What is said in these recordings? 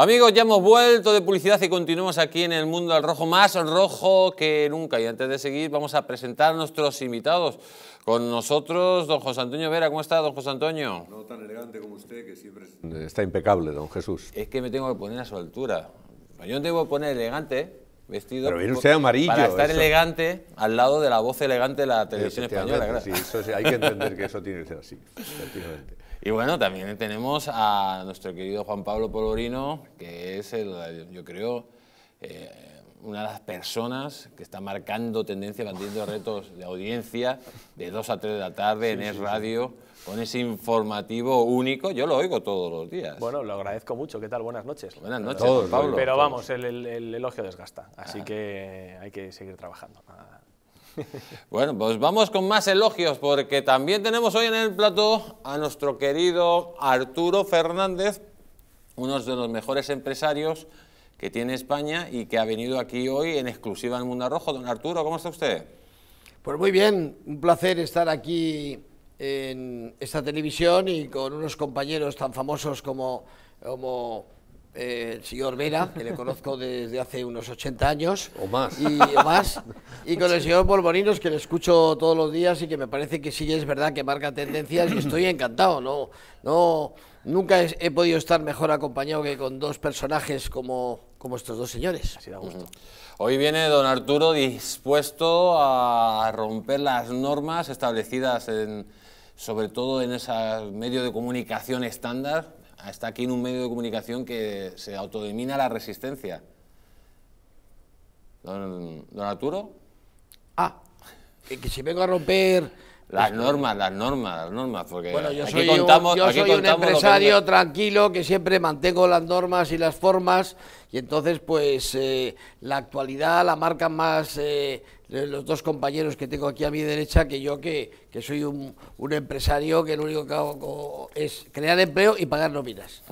Amigos, ya hemos vuelto de publicidad y continuamos aquí en el mundo al rojo, más rojo que nunca. Y antes de seguir, vamos a presentar a nuestros invitados. Con nosotros, don José Antonio Vera. ¿Cómo está, don José Antonio? No tan elegante como usted, que siempre está impecable, don Jesús. Es que me tengo que poner a su altura. Yo no tengo que poner elegante, ¿eh? vestido. Pero viene usted amarillo. Para estar elegante al lado de la voz elegante de la televisión española. Sí, hay que entender que eso tiene que ser así, efectivamente. Y bueno, también tenemos a nuestro querido Juan Pablo Polorino que es, el, yo creo, eh, una de las personas que está marcando tendencia, batiendo retos de audiencia de 2 a 3 de la tarde en Es Radio, con ese informativo único. Yo lo oigo todos los días. Bueno, lo agradezco mucho. ¿Qué tal? Buenas noches. Buenas noches, Pablo. Pero vamos, el, el, elogio desgasta, así ah. que hay que seguir trabajando. Bueno, pues vamos con más elogios, porque también tenemos hoy en el plato a nuestro querido Arturo Fernández, uno de los mejores empresarios que tiene España y que ha venido aquí hoy en exclusiva al Mundo Rojo. Don Arturo, ¿cómo está usted? Pues muy bien, un placer estar aquí en esta televisión y con unos compañeros tan famosos como, como el señor Vera, que le conozco desde hace unos 80 años. O más. Y, con el señor Polvorinos, que le escucho todos los días y que me parece que sí es verdad que marca tendencias y estoy encantado. No, no, nunca he, podido estar mejor acompañado que con dos personajes como, como estos dos señores. Así da gusto. Hoy viene don Arturo dispuesto a romper las normas establecidas sobre todo en ese medio de comunicación estándar está aquí en un medio de comunicación que se autodomina la resistencia. Don, Arturo. Ah, que si vengo a romper... Las normas, las normas, las normas, porque bueno, yo soy Un, empresario tranquilo que siempre mantengo las normas y las formas y entonces pues eh, la actualidad, la marca más... Eh, los dos compañeros que tengo aquí a mi derecha que yo que, soy un, un, empresario que lo único que hago es crear empleo y pagar nóminas.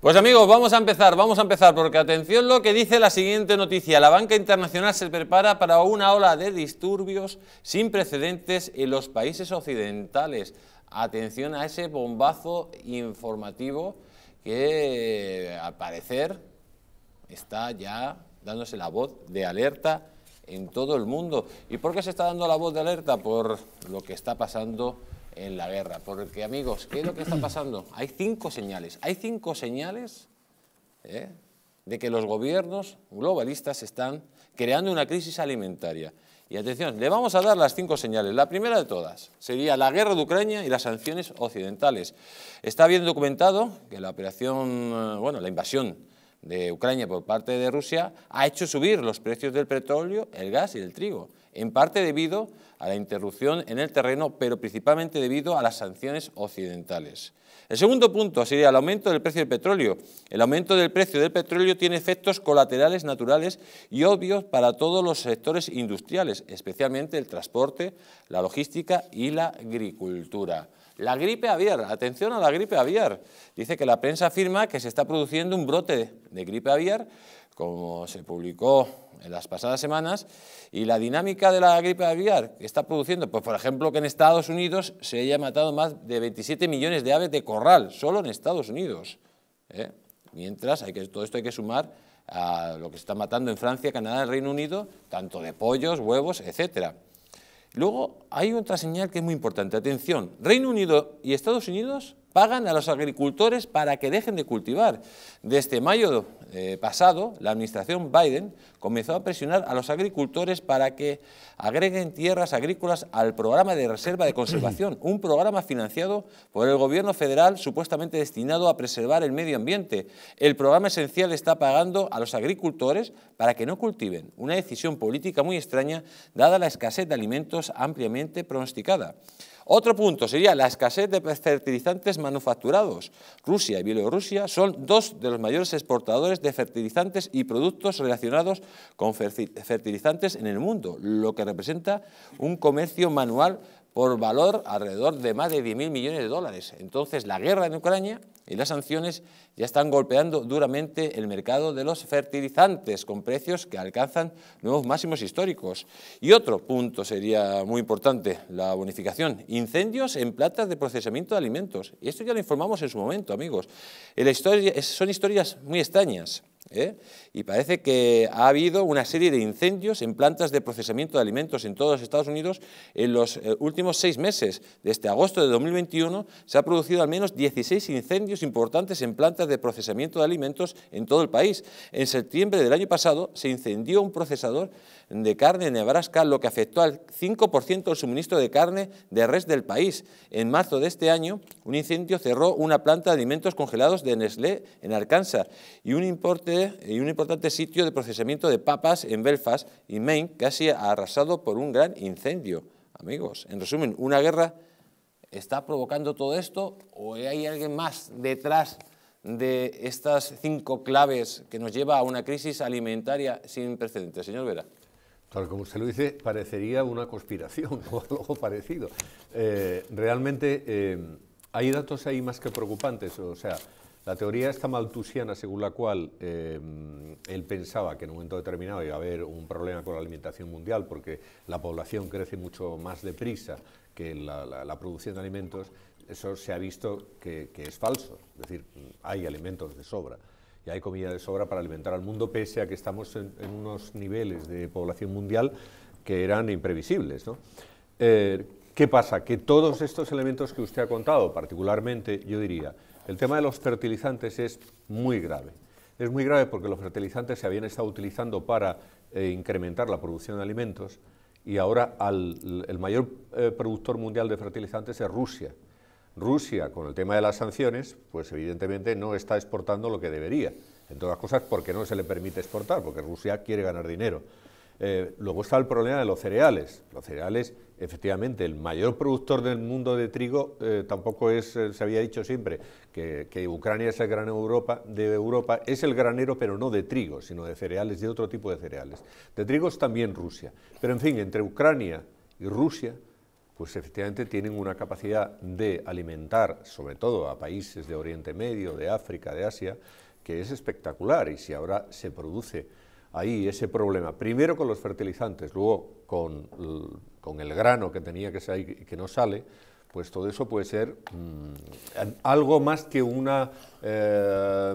Pues amigos, vamos a empezar, vamos a empezar, porque atención lo que dice la siguiente noticia. La banca internacional se prepara para una ola de disturbios sin precedentes en los países occidentales. Atención a ese bombazo informativo que al parecer está ya dándose la voz de alerta en todo el mundo. ¿Y por qué se está dando la voz de alerta? Por lo que está pasando en la guerra. Porque amigos, ¿qué es lo que está pasando? Hay cinco señales. Hay cinco señales ¿eh? de que los gobiernos globalistas están creando una crisis alimentaria. Y atención, le vamos a dar las cinco señales. La primera de todas sería la guerra de Ucrania y las sanciones occidentales. Está bien documentado que la operación, eh, bueno, la invasión de Ucrania por parte de Rusia ha hecho subir los precios del petróleo, el gas y el trigo, en parte debido a la interrupción en el terreno, pero principalmente debido a las sanciones occidentales. El segundo punto sería el aumento del precio del petróleo. El aumento del precio del petróleo tiene efectos colaterales naturales y obvios para todos los sectores industriales, especialmente el transporte, la logística y la agricultura. La gripe aviar, atención a la gripe aviar. Dice que la prensa afirma que se está produciendo un brote de gripe aviar, como se publicó en las pasadas semanas, y la dinámica de la gripe aviar que está produciendo, pues por ejemplo que en Estados Unidos se haya matado más de 27 millones de aves de corral, solo en Estados Unidos. ¿eh? Mientras, hay que, todo esto hay que sumar a lo que se está matando en Francia, Canadá, el Reino Unido, tanto de pollos, huevos, etcétera. Luego hay otra señal que es muy importante. Atención, Reino Unido y Estados Unidos pagan a los agricultores para que dejen de cultivar. Desde mayo eh, pasado, la administración Biden comenzó a presionar a los agricultores para que agreguen tierras agrícolas al programa de reserva de conservación, un programa financiado por el gobierno federal supuestamente destinado a preservar el medio ambiente. El programa esencial está pagando a los agricultores para que no cultiven, una decisión política muy extraña dada la escasez de alimentos ampliamente pronosticada. Otro punto sería la escasez de fertilizantes manufacturados. Rusia y Bielorrusia son dos de los mayores exportadores de fertilizantes y productos relacionados con fertilizantes en el mundo, lo que representa un comercio manual por valor alrededor de más de 10.000 millones de dólares. Entonces, la guerra en Ucrania y las sanciones ya están golpeando duramente el mercado de los fertilizantes, con precios que alcanzan nuevos máximos históricos. Y otro punto sería muy importante, la bonificación. Incendios en plantas de procesamiento de alimentos. Y esto ya lo informamos en su momento, amigos. son historias muy extrañas. ¿eh? y parece que ha habido una serie de incendios en plantas de procesamiento de alimentos en todos los Estados Unidos en los eh, últimos seis meses. Desde agosto de 2021 se ha producido al menos 16 incendios importantes en plantas de procesamiento de alimentos en todo el país. En septiembre del año pasado se incendió un procesador de carne en Nebraska, lo que afectó al 5% del suministro de carne de res del país. En marzo de este año, un incendio cerró una planta de alimentos congelados de Nestlé en Arkansas y un, y un importante sitio de procesamiento de papas en Belfast y Maine, casi arrasado por un gran incendio. Amigos, en resumen, una guerra está provocando todo esto o hay alguien más detrás de estas cinco claves que nos lleva a una crisis alimentaria sin precedentes, señor Vera? Tal como usted lo dice, parecería una conspiración o algo parecido. Eh, realmente eh, hay datos ahí más que preocupantes, o sea, la teoría esta maltusiana, según la cual eh, él pensaba que en un momento determinado iba a haber un problema con la alimentación mundial porque la población crece mucho más deprisa que la, producción de alimentos, eso se ha visto que, es falso. Es decir, hay alimentos de sobra y hay comida de sobra para alimentar al mundo, pese a que estamos en, unos niveles de población mundial que eran imprevisibles. Eh, ¿Qué pasa? Que todos estos elementos que usted ha contado, particularmente, yo diría, el tema de los fertilizantes es muy grave. Es muy grave porque los fertilizantes se habían estado utilizando para eh, incrementar la producción de alimentos y ahora el mayor eh, productor mundial de fertilizantes es Rusia. Rusia, con el tema de las sanciones, pues evidentemente no está exportando lo que debería, en todas cosas porque no se le permite exportar, porque Rusia quiere ganar dinero. Eh, luego está el problema de los cereales. Los cereales, efectivamente, el mayor productor del mundo de trigo eh, tampoco es, eh, se había dicho siempre, que, Ucrania es el gran Europa, de Europa, es el granero, pero no de trigo, sino de cereales, de otro tipo de cereales. De trigo es también Rusia. Pero, en fin, entre Ucrania y Rusia, pues efectivamente tienen una capacidad de alimentar, sobre todo a países de Oriente Medio, de África, de Asia, que es espectacular. Y si ahora se produce ahí ese problema, primero con los fertilizantes, luego con, el grano que tenía que salir y que no sale, pues todo eso puede ser mm, algo más que, una, eh,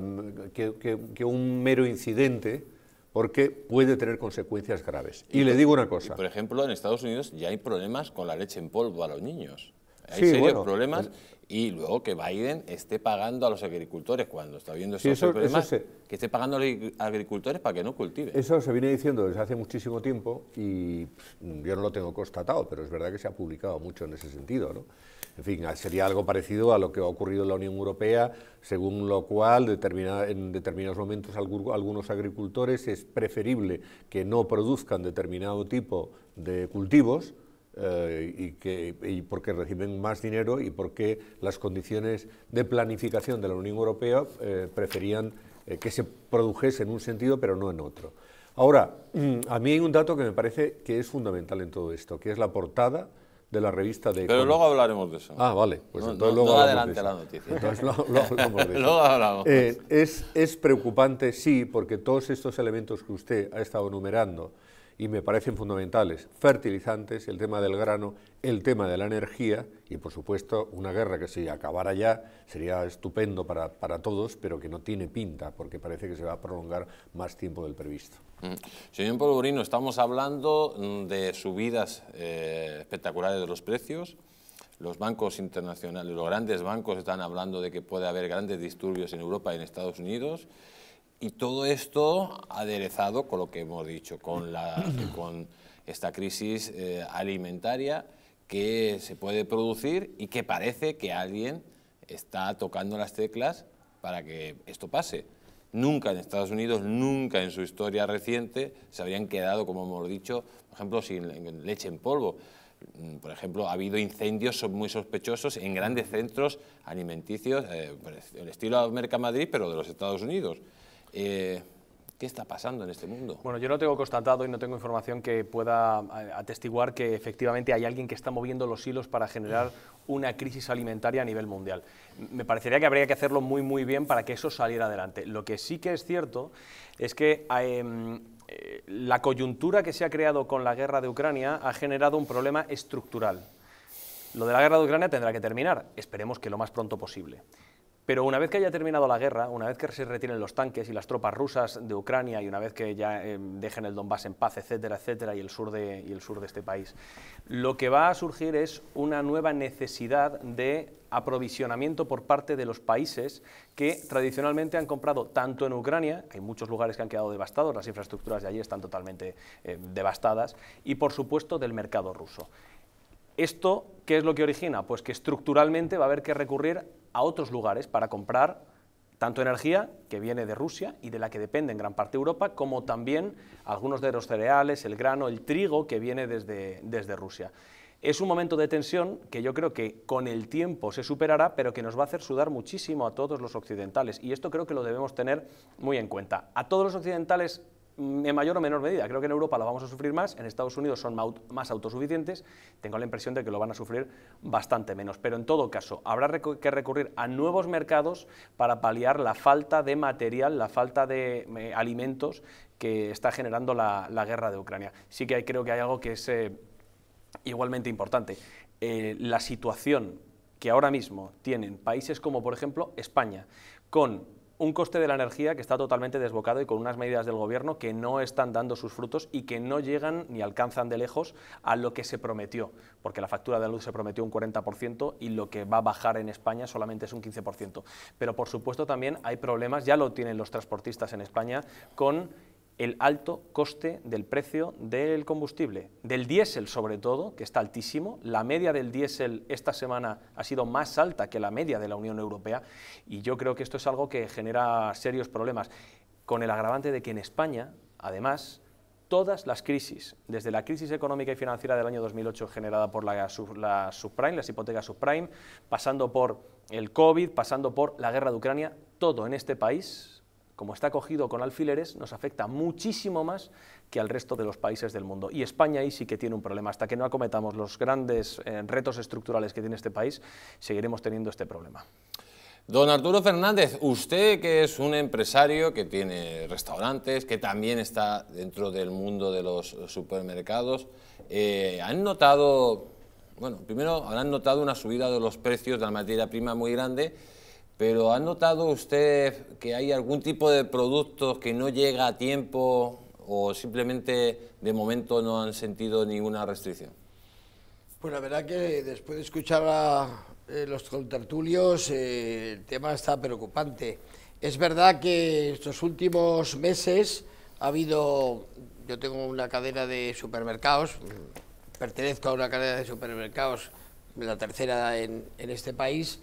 que, un mero incidente porque puede tener consecuencias graves. Y, le digo una cosa. Por ejemplo, en Estados Unidos ya hay problemas con la leche en polvo a los niños. Hay serios problemas y luego que Biden esté pagando a los agricultores cuando está viendo esos que esté pagando a los agricultores para que no cultiven. Eso se viene diciendo desde hace muchísimo tiempo y yo no lo tengo constatado, pero es verdad que se ha publicado mucho en ese sentido, En fin, sería algo parecido a lo que ha ocurrido en la Unión Europea, según lo cual en determinados momentos algunos agricultores es preferible que no produzcan determinado tipo de cultivos, eh, y, que, y porque reciben más dinero y porque las condiciones de planificación de la Unión Europea eh, preferían eh, que se produjese en un sentido pero no en otro. Ahora, mm, a mí hay un dato que me parece que es fundamental en todo esto, que es la portada de la revista de... Pero luego hablaremos de eso. Ah, vale. Pues entonces luego adelante la noticia. Entonces lo, hablamos de eso. luego hablamos. es, es preocupante, sí, porque todos estos elementos que usted ha estado enumerando, y me parecen fundamentales. Fertilizantes, el tema del grano, el tema de la energía y, por supuesto, una guerra que si acabara ya sería estupendo para, todos, pero que no tiene pinta porque parece que se va a prolongar más tiempo del previsto. Mm. Señor Polvorino, estamos hablando mm, de subidas eh, espectaculares de los precios, los bancos internacionales, los grandes bancos están hablando de que puede haber grandes disturbios en Europa y en Estados Unidos. Y todo esto aderezado con lo que hemos dicho, con, la, con esta crisis eh, alimentaria que se puede producir y que parece que alguien está tocando las teclas para que esto pase. Nunca en Estados Unidos, nunca en su historia reciente se habrían quedado, como hemos dicho, por ejemplo, sin leche en polvo. Mm, por ejemplo, ha habido incendios muy sospechosos en grandes centros alimenticios, eh, el estilo América Madrid, pero de los Estados Unidos. Eh, ¿Qué está pasando en este mundo? Bueno, yo no tengo constatado y no tengo información que pueda eh, atestiguar que efectivamente hay alguien que está moviendo los hilos para generar una crisis alimentaria a nivel mundial. Me parecería que habría que hacerlo muy, muy bien para que eso saliera adelante. Lo que sí que es cierto es que... Eh, la coyuntura que se ha creado con la guerra de Ucrania ha generado un problema estructural. Lo de la guerra de Ucrania tendrá que terminar, esperemos que lo más pronto posible. Pero una vez que haya terminado la guerra, una vez que se retiren los tanques y las tropas rusas de Ucrania y una vez que ya eh, dejen el Donbass en paz, etcétera, etcétera, y el, sur de, este país, lo que va a surgir es una nueva necesidad de aprovisionamiento por parte de los países que tradicionalmente han comprado tanto en Ucrania, hay muchos lugares que han quedado devastados, las infraestructuras de allí están totalmente eh, devastadas, y por supuesto del mercado ruso. ¿Esto qué es lo que origina? Pues que estructuralmente va a haber que recurrir a otros lugares para comprar tanto energía que viene de Rusia y de la que depende en gran parte Europa, como también algunos de los cereales, el grano, el trigo que viene desde, desde Rusia. Es un momento de tensión que yo creo que con el tiempo se superará, pero que nos va a hacer sudar muchísimo a todos los occidentales. Y esto creo que lo debemos tener muy en cuenta. A todos los occidentales Mm, en mayor o menor medida. Creo que en Europa la vamos a sufrir más, en Estados Unidos son más autosuficientes, tengo la impresión de que lo van a sufrir bastante menos. Pero en todo caso, habrá que recurrir a nuevos mercados para paliar la falta de material, la falta de eh, alimentos que está generando la, guerra de Ucrania. Sí que hay, creo que hay algo que es eh, igualmente importante. Eh, la situación que ahora mismo tienen países como, por ejemplo, España, con un coste de la energía que está totalmente desbocado y con unas medidas del gobierno que no están dando sus frutos y que no llegan ni alcanzan de lejos a lo que se prometió, porque la factura de la luz se prometió un 40% y lo que va a bajar en España solamente es un 15%. Pero por supuesto también hay problemas, ya lo tienen los transportistas en España, con el alto coste del precio del combustible, del diésel sobre todo, que está altísimo. La media del diésel esta semana ha sido más alta que la media de la Unión Europea y yo creo que esto es algo que genera serios problemas, con el agravante de que en España, además, todas las crisis, desde la crisis económica y financiera del año 2008 generada por la, subprime, las hipotecas subprime, pasando por el COVID, pasando por la guerra de Ucrania, todo en este país como está cogido con alfileres, nos afecta muchísimo más que al resto de los países del mundo. Y España ahí sí que tiene un problema. Hasta que no acometamos los grandes eh, retos estructurales que tiene este país, seguiremos teniendo este problema. Don Arturo Fernández, usted que es un empresario que tiene restaurantes, que también está dentro del mundo de los supermercados, eh, ¿han notado, bueno, primero habrán notado una subida de los precios de la materia prima muy grande? Pero ¿ha notado usted que hay algún tipo de productos que no llega a tiempo o simplemente de momento no han sentido ninguna restricción? Pues la verdad que después de escuchar a eh, los contertulios eh, el tema está preocupante. Es verdad que estos últimos meses ha habido, yo tengo una cadena de supermercados, pertenezco a una cadena de supermercados, la tercera en, en este país,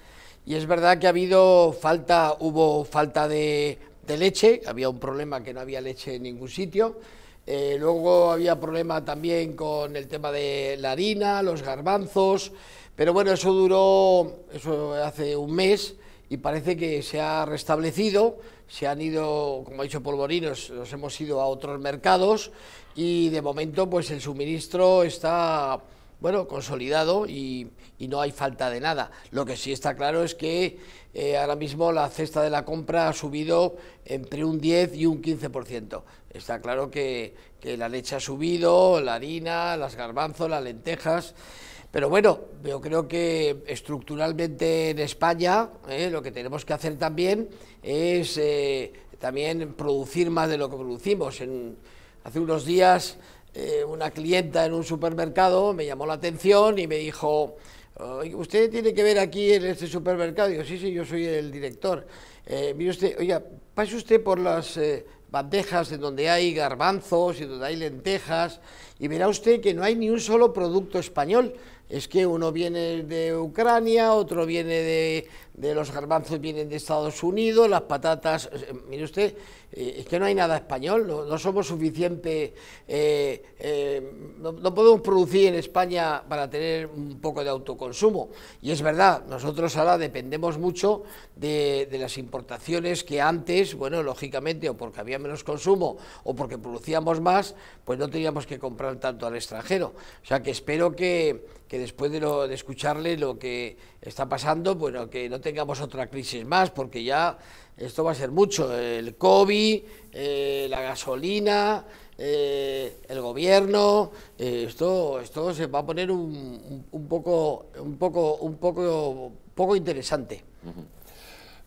y es verdad que ha habido falta, hubo falta de, leche, había un problema que no había leche en ningún sitio. Eh, luego había problema también con el tema de la harina, los garbanzos, pero bueno, eso duró eso hace un mes y parece que se ha restablecido, se han ido, como ha dicho Polvorinos, nos hemos ido a otros mercados y de momento pues el suministro está, bueno, consolidado y, y no hay falta de nada. Lo que sí está claro es que eh, ahora mismo la cesta de la compra ha subido entre un 10 y un 15%. Está claro que, que la leche ha subido, la harina, las garbanzos, las lentejas. Pero bueno, yo creo que estructuralmente en España eh, lo que tenemos que hacer también es eh, también producir más de lo que producimos. hace unos días una clienta en un supermercado me llamó la atención y me dijo, usted tiene que ver aquí en este supermercado. sí, sí, yo soy el director. Eh, mire usted, oiga, pase usted por las eh, bandejas en donde hay garbanzos y donde hay lentejas y verá usted que no hay ni un solo producto español. Es que uno viene de Ucrania, otro viene de de los garbanzos vienen de Estados Unidos, las patatas, eh, mire usted, eh, es que no hay nada español, no, somos suficiente, eh, no, podemos producir en España para tener un poco de autoconsumo. Y es verdad, nosotros ahora dependemos mucho de, las importaciones que antes, bueno, lógicamente, o porque había menos consumo o porque producíamos más, pues no teníamos que comprar tanto al extranjero. O sea que espero que, que después de escucharle lo que está pasando, bueno, que no tengamos otra crisis más, porque ya esto va a ser mucho. El COVID, eh, la gasolina, eh, el gobierno, eh, esto, esto se va a poner un, un poco, un poco, un poco, poco interesante.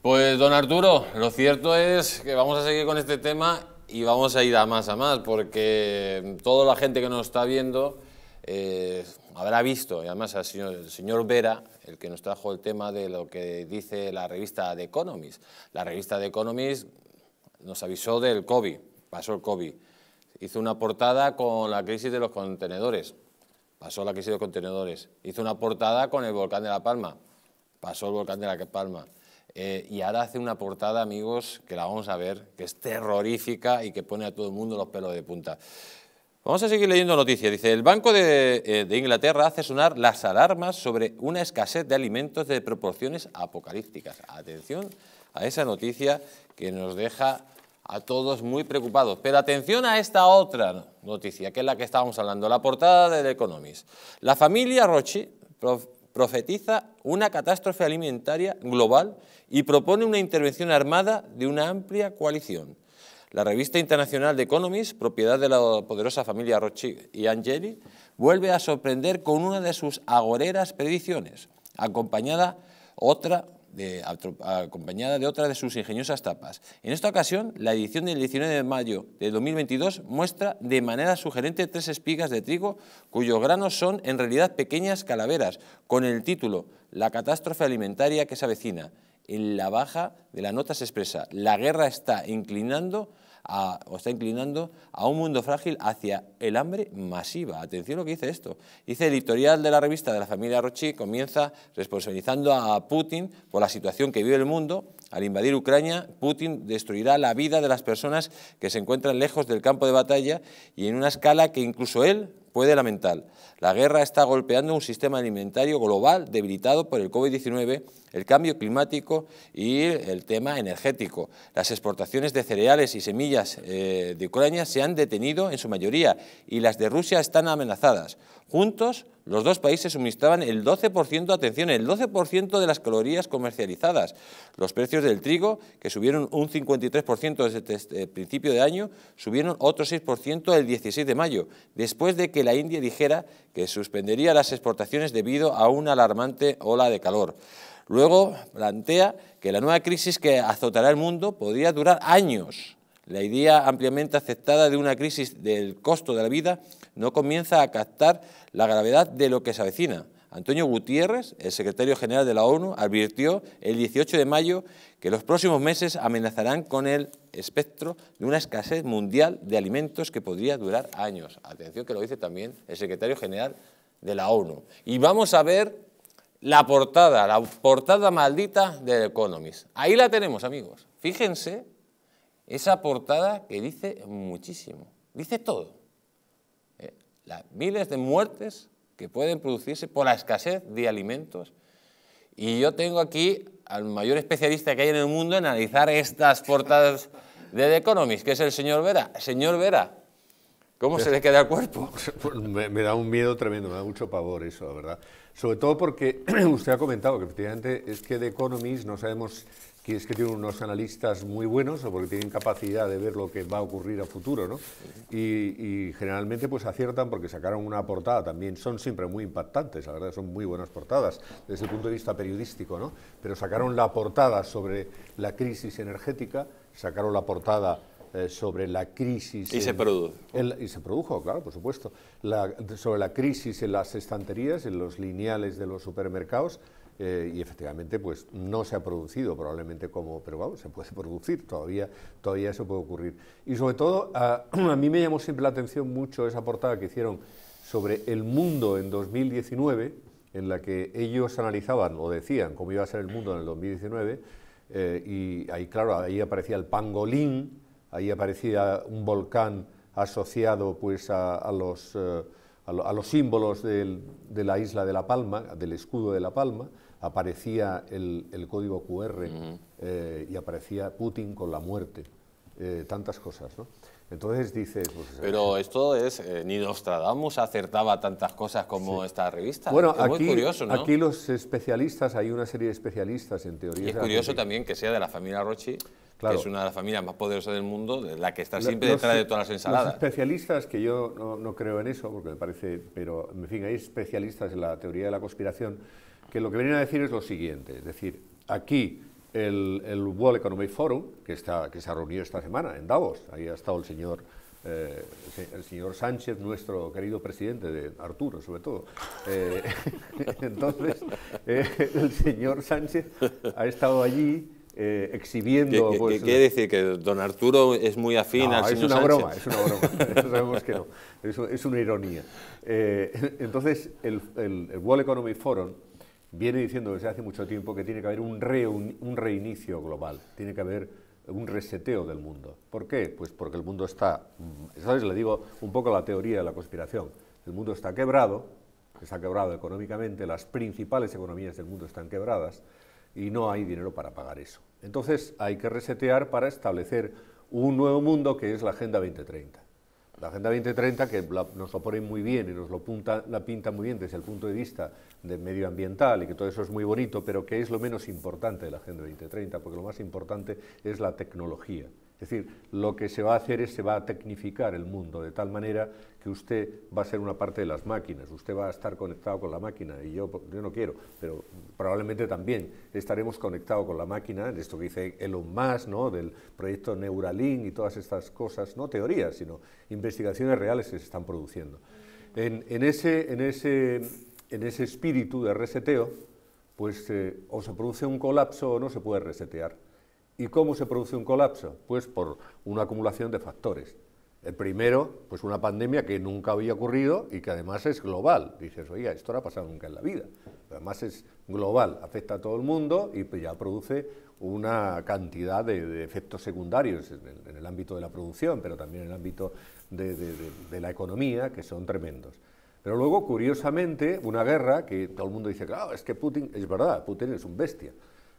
Pues don Arturo, lo cierto es que vamos a seguir con este tema y vamos a ir a más a más, porque toda la gente que nos está viendo habrá visto, y además el señor Vera, el que nos trajo el tema de lo que dice la revista The Economist. La revista The Economist nos avisó del COVID, pasó el COVID. Hizo una portada con la crisis de los contenedores, pasó la crisis de los contenedores. Hizo una portada con el volcán de La Palma, pasó el volcán de La Palma. Eh, y ahora hace una portada, amigos, que la vamos a ver, que es terrorífica y que pone a todo el mundo los pelos de punta. Vamos a seguir leyendo noticias. Dice, el Banco eh, de, Inglaterra hace sonar las alarmas sobre una escasez de alimentos de proporciones apocalípticas. Atención a esa noticia que nos deja a todos muy preocupados. Pero atención a esta otra noticia, que es la que estábamos hablando, la portada del Economist. La familia Roche profetiza una catástrofe alimentaria global y propone una intervención armada de una amplia coalición. La revista internacional de Economist, propiedad de la poderosa familia rochi y Angeli, vuelve a sorprender con una de sus agoreras predicciones, acompañada otra acompañada de otra de sus ingeniosas tapas. En esta ocasión, la edición del 19 de mayo de 2022 muestra de manera sugerente tres espigas de trigo cuyos granos son en realidad pequeñas calaveras, con el título La catástrofe alimentaria que se avecina. En la baja de la nota se expresa, la guerra está inclinando o está inclinando a un mundo frágil hacia el hambre masiva. Atención a lo que dice esto. Dice el editorial de la revista de la familia Rochi comienza responsabilizando a Putin por la situación que vive el mundo. Al invadir Ucrania, Putin destruirá la vida de las personas que se encuentran lejos del campo de batalla y en una escala que incluso él puede lamentar. La guerra está golpeando un sistema alimentario global debilitado por el COVID-19, el cambio climático y el tema energético. Las exportaciones de cereales y semillas eh, de Ucrania se han detenido en su mayoría y las de Rusia están amenazadas. Juntos, los dos países suministraban el 12%, atención, el 12% de las calorías comercializadas. Los precios del trigo, que subieron un 53% desde el principio de año, subieron otro 6% el 16 de mayo, después de que la India dijera que suspendería las exportaciones debido a una alarmante ola de calor. Luego plantea que la nueva crisis que azotará el mundo podría durar años. La idea ampliamente aceptada de una crisis del costo de la vida no comienza a captar la gravedad de lo que se avecina. Antonio Gutiérrez, el secretario general de la ONU, advirtió el 18 de mayo que los próximos meses amenazarán con el espectro de una escasez mundial de alimentos que podría durar años. Atención que lo dice también el secretario general de la ONU. Y vamos a ver la portada, la portada maldita The Economist. Ahí la tenemos, amigos. Fíjense esa portada que dice muchísimo, dice todo las miles de muertes que pueden producirse por la escasez de alimentos. Y yo tengo aquí al mayor especialista que hay en el mundo en analizar estas portadas de The Economist, que es el señor Vera. Señor Vera, ¿Cómo se le queda el cuerpo? Me, da un miedo tremendo, me da mucho pavor eso, la verdad. Sobre todo porque usted ha comentado que efectivamente es que de Economist no sabemos y es que tienen unos analistas muy buenos o porque tienen capacidad de ver lo que va a ocurrir a futuro, ¿no? Y, generalmente pues aciertan porque sacaron una portada también, son siempre muy impactantes, la verdad son muy buenas portadas desde el punto de vista periodístico, ¿no? Pero sacaron la portada sobre la crisis energética, sacaron la portada eh, sobre la crisis. Y en, se produjo. y se produjo, claro, por supuesto. sobre la crisis en las estanterías, en los lineales de los supermercados. Eh, y efectivamente, pues no se ha producido probablemente como, pero vamos, se puede producir, todavía, todavía eso puede ocurrir. Y sobre todo, a, a mí me llamó siempre la atención mucho esa portada que hicieron sobre el mundo en 2019, en la que ellos analizaban o decían cómo iba a ser el mundo en el 2019, eh, y ahí, claro, ahí aparecía el pangolín, Ahí aparecía un volcán asociado pues, a, eh, los, símbolos de la isla de La Palma, del escudo de La Palma, aparecía el, código QR eh, y aparecía Putin con la muerte, eh, tantas cosas. ¿no? Entonces dices... Pues, Pero esto es, ni Nostradamus acertaba tantas cosas como esta revista. Bueno, aquí, muy aquí los especialistas, hay una serie de especialistas en teoría. es curioso también que sea de la familia Rochi que es una de las familias más poderosas del mundo, la que está siempre detrás de todas las ensaladas. Los especialistas, que yo no, creo en eso, porque me parece, pero en fin, hay especialistas en la teoría de la conspiración, que lo que vienen a decir es lo siguiente, es decir, aquí el, World Economic Forum, que, está, que se ha reunido esta semana en Davos, ahí ha estado el señor eh, el señor Sánchez, nuestro querido presidente de Arturo, sobre todo. Eh, entonces, eh, el señor Sánchez ha estado allí eh, exhibiendo... Pues, ¿Qué, quiere decir? ¿Que don Arturo es muy afín no, al señor es una broma, es una broma, sabemos que no, es, una ironía. Eh, entonces, el, World Economic Forum viene diciendo desde hace mucho tiempo que tiene que haber un, un, un reinicio global, tiene que haber un reseteo del mundo. ¿Por qué? Pues porque el mundo está, mm, ¿sabes? Le digo un poco la teoría de la conspiración. El mundo está quebrado, está quebrado económicamente, las principales economías del mundo están quebradas, y no hay dinero para pagar eso. Entonces hay que resetear para establecer un nuevo mundo que es la Agenda 2030. La Agenda 2030, que nos lo ponen muy bien y nos lo la pinta muy bien desde el punto de vista de medioambiental y que todo eso es muy bonito, pero que es lo menos importante de la Agenda 2030, porque lo más importante es la tecnología. Es decir, lo que se va a hacer es se va a tecnificar el mundo de tal manera que usted va a ser una parte de las máquinas, usted va a estar conectado con la máquina y yo, no quiero, pero probablemente también estaremos conectados con la máquina, esto que dice Elon Musk, ¿no? del proyecto Neuralink y todas estas cosas, no teorías, sino investigaciones reales que se están produciendo. En, ese, en, ese, en ese espíritu de reseteo, pues eh, o se produce un colapso o no se puede resetear. ¿Y cómo se produce un colapso? Pues por una acumulación de factores. El primero, pues una pandemia que nunca había ocurrido y que además es global. Dices, oye, esto no ha pasado nunca en la vida. además es global, afecta a todo el mundo y pues, ya produce una cantidad de, efectos secundarios en el, ámbito de la producción, pero también en el ámbito de, de la economía, que son tremendos. Pero luego, curiosamente, una guerra que todo el mundo dice, claro, es que Putin, es verdad, Putin es un bestia,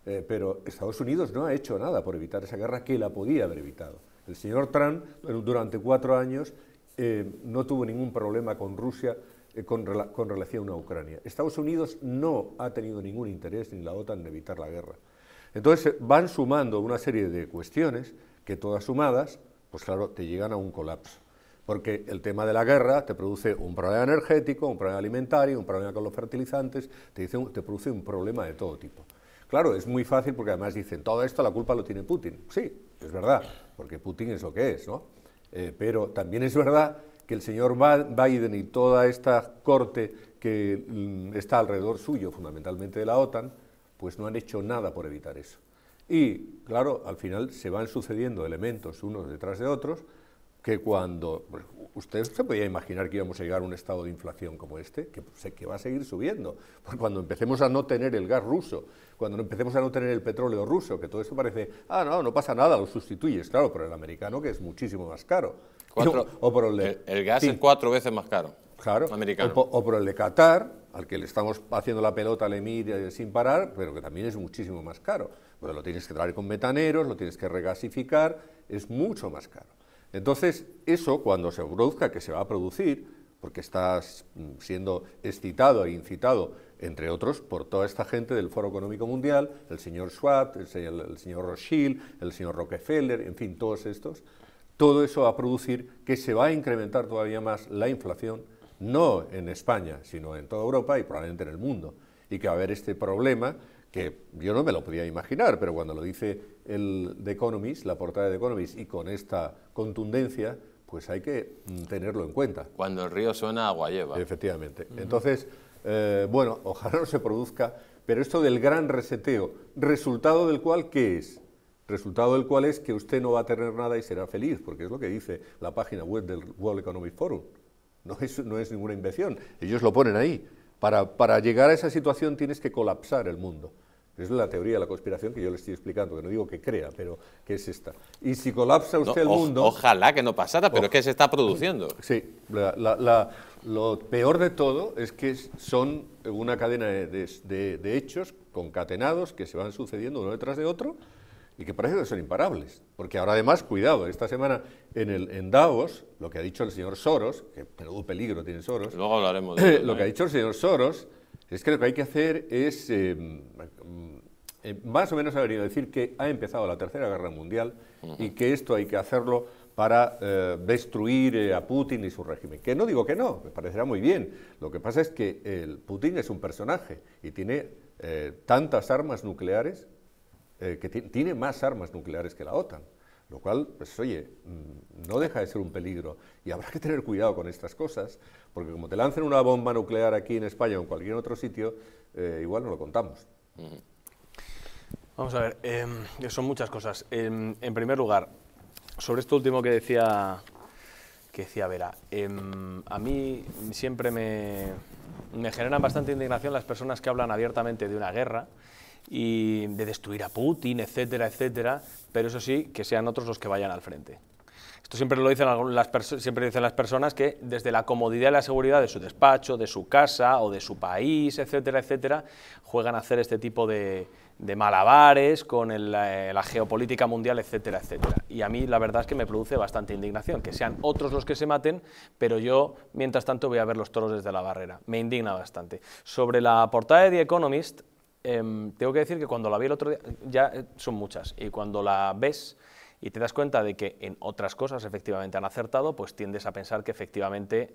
eh, pero Estados Unidos no ha hecho nada por evitar esa guerra que la podía haber evitado. El señor Trump durante cuatro años eh, no tuvo ningún problema con Rusia eh, con, relación a Ucrania. Estados Unidos no ha tenido ningún interés, ni la OTAN, en evitar la guerra. Entonces van sumando una serie de cuestiones que todas sumadas, pues claro, te llegan a un colapso. Porque el tema de la guerra te produce un problema energético, un problema alimentario, un problema con los fertilizantes, te produce un problema de todo tipo. Claro, es muy fácil porque además dicen, todo esto la culpa lo tiene Putin. Sí, es verdad, porque Putin es lo que es, ¿no? Eh, pero también es verdad que el señor Biden y toda esta corte que mm, está alrededor suyo, fundamentalmente de la OTAN, pues no han hecho nada por evitar eso. Y, claro, al final se van sucediendo elementos unos detrás de otros que cuando... ¿Ustedes se podían imaginar que íbamos a llegar a un estado de inflación como este, que, que va a seguir subiendo. Porque cuando empecemos a no tener el gas ruso, cuando empecemos a no tener el petróleo ruso, que todo eso parece, ah, no, no pasa nada, lo sustituyes, claro, por el americano, que es muchísimo más caro. o, el, gas es cuatro veces más caro. Claro, O, por el de Qatar, al que le estamos haciendo la pelota al Emir sin parar, pero que también es muchísimo más caro. pues lo tienes que traer con metaneros, lo tienes que regasificar, es mucho más caro. Entonces, eso cuando se produzca, que se va a producir, porque está mm, siendo excitado e incitado, entre otros, por toda esta gente del Foro Económico Mundial, el señor Schwab, el, señor Rothschild, el señor Rockefeller, en fin, todos estos, todo eso va a producir que se va a incrementar todavía más la inflación, no en España, sino en toda Europa y probablemente en el mundo, y que va a haber este problema que yo no me lo podía imaginar, pero cuando lo dice el The Economist, la portada de The Economist, y con esta contundencia, pues hay que mm, tenerlo en cuenta. Cuando el río suena, agua lleva. Efectivamente. Entonces, eh, bueno, ojalá no se produzca, pero esto del gran reseteo, resultado del cual, ¿qué es? Resultado del cual es que usted no va a tener nada y será feliz, porque es lo que dice la página web del World Economic Forum. No es, no es ninguna invención, ellos lo ponen ahí. Para, llegar a esa situación tienes que colapsar el mundo. Es la teoría de la conspiración que yo le estoy explicando, que no digo que crea, pero que es esta. Y si colapsa usted el mundo... Ojalá que no pasara, pero es que se está produciendo. Sí, lo peor de todo es que son una cadena de, de hechos concatenados que se van sucediendo uno detrás de otro y que parece que son imparables. Porque ahora además, cuidado, esta semana en, el, en Davos, lo que ha dicho el señor Soros, que menudo peligro tiene Soros, luego hablaremos de lo que ha dicho el señor Soros es que lo que hay que hacer es, eh, eh, más o menos ha venido a decir que ha empezado la Tercera Guerra Mundial y que esto hay que hacerlo para eh, destruir a Putin y su régimen. Que no digo que no, me parecerá muy bien. Lo que pasa es que el Putin es un personaje y tiene tantas armas nucleares eh, que tiene más armas nucleares que la OTAN. Lo cual, pues oye, mm, no deja de ser un peligro y habrá que tener cuidado con estas cosas, porque como te lancen una bomba nuclear aquí en España o en cualquier otro sitio, eh, igual no lo contamos. Vamos a ver, em, son muchas cosas. Em, en, primer lugar, sobre esto último que decía, que decía Vera, em, a mí siempre me, me generan bastante indignación las personas que hablan abiertamente de una guerra y de destruir a Putin, etcétera, etcétera, pero eso sí, que sean otros los que vayan al frente. Esto siempre lo dicen las, siempre dicen las personas que desde la comodidad y la seguridad de su despacho, de su casa o de su país, etcétera, etcétera, juegan a hacer este tipo de, malabares con eh, la, geopolítica mundial, etcétera, etcétera. Y a mí la verdad es que me produce bastante indignación, que sean otros los que se maten, pero yo, mientras tanto, voy a ver los toros desde la barrera. Me indigna bastante. Sobre la portada de The Economist, Em, tengo que decir que cuando la vi el otro día, ya eh, son muchas, y cuando la ves y te das cuenta de que en otras cosas efectivamente han acertado, pues tiendes a pensar que efectivamente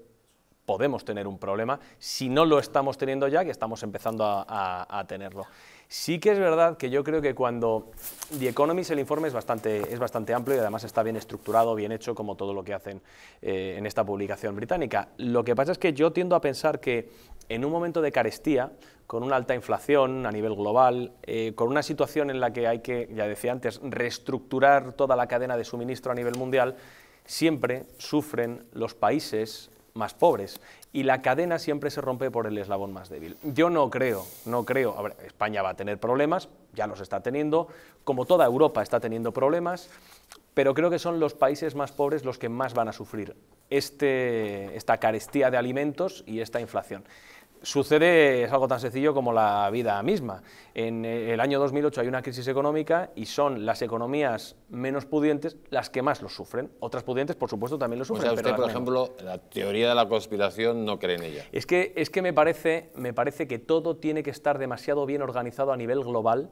podemos tener un problema si no lo estamos teniendo ya, que estamos empezando a tenerlo. Sí que es verdad que yo creo que cuando The Economist el informe es bastante, es bastante amplio y además está bien estructurado, bien hecho, como todo lo que hacen eh, en esta publicación británica. Lo que pasa es que yo tiendo a pensar que en un momento de carestía, con una alta inflación a nivel global, eh, con una situación en la que hay que, ya decía antes, reestructurar toda la cadena de suministro a nivel mundial, siempre sufren los países más pobres. Y la cadena siempre se rompe por el eslabón más débil. Yo no creo, no creo. España va a tener problemas, ya los está teniendo, como toda Europa está teniendo problemas, pero creo que son los países más pobres los que más van a sufrir este, esta carestía de alimentos y esta inflación sucede, es algo tan sencillo como la vida misma. En eh, el año 2008 hay una crisis económica y son las economías menos pudientes las que más lo sufren. Otras pudientes, por supuesto, también lo sufren. O sea, usted, por ejemplo, la teoría de la conspiración no cree en ella. Es que, es que me, parece, me parece que todo tiene que estar demasiado bien organizado a nivel global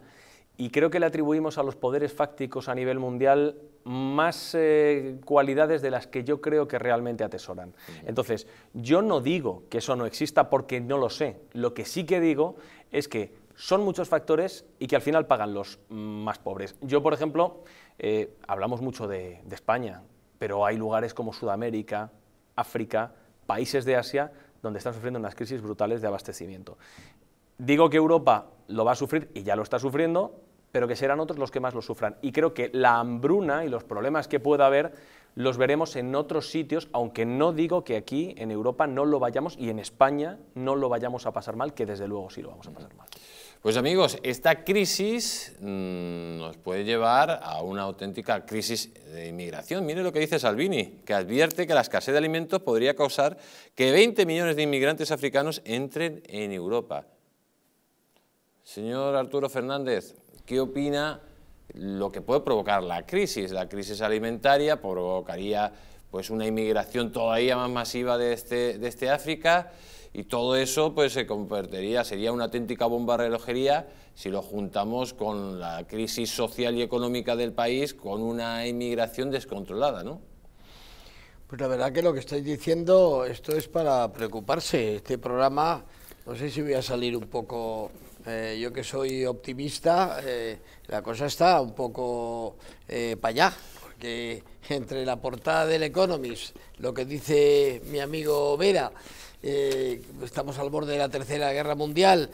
y creo que le atribuimos a los poderes fácticos a nivel mundial más eh, cualidades de las que yo creo que realmente atesoran. Entonces, yo no digo que eso no exista porque no lo sé. Lo que sí que digo es que son muchos factores y que al final pagan los más pobres. Yo, por ejemplo, eh, hablamos mucho de España, pero hay lugares como Sudamérica, África, países de Asia, donde están sufriendo unas crisis brutales de abastecimiento. Digo que Europa lo va a sufrir y ya lo está sufriendo, pero que serán otros los que más lo sufran. Y creo que la hambruna y los problemas que pueda haber los veremos en otros sitios, aunque no digo que aquí en Europa no lo vayamos y en España no lo vayamos a pasar mal, que desde luego sí lo vamos a pasar mal. Pues amigos, esta crisis mm, nos puede llevar a una auténtica crisis de inmigración. Mire lo que dice Salvini, que advierte que la escasez de alimentos podría causar que 20 millones de inmigrantes africanos entren en Europa. Señor Arturo Fernández, ¿qué opina lo que puede provocar la crisis? La crisis alimentaria provocaría pues, una inmigración todavía más masiva de este, de este África y todo eso pues, se convertiría, sería una auténtica bomba relojería si lo juntamos con la crisis social y económica del país, con una inmigración descontrolada, ¿no? Pues la verdad que lo que estáis diciendo, esto es para preocuparse. Este programa, no sé si voy a salir un poco eh, yo que soy optimista, eh, la cosa está un poco eh, para allá, porque entre la portada del Economist, lo que dice mi amigo Vera, estamos al borde de la Tercera Guerra Mundial,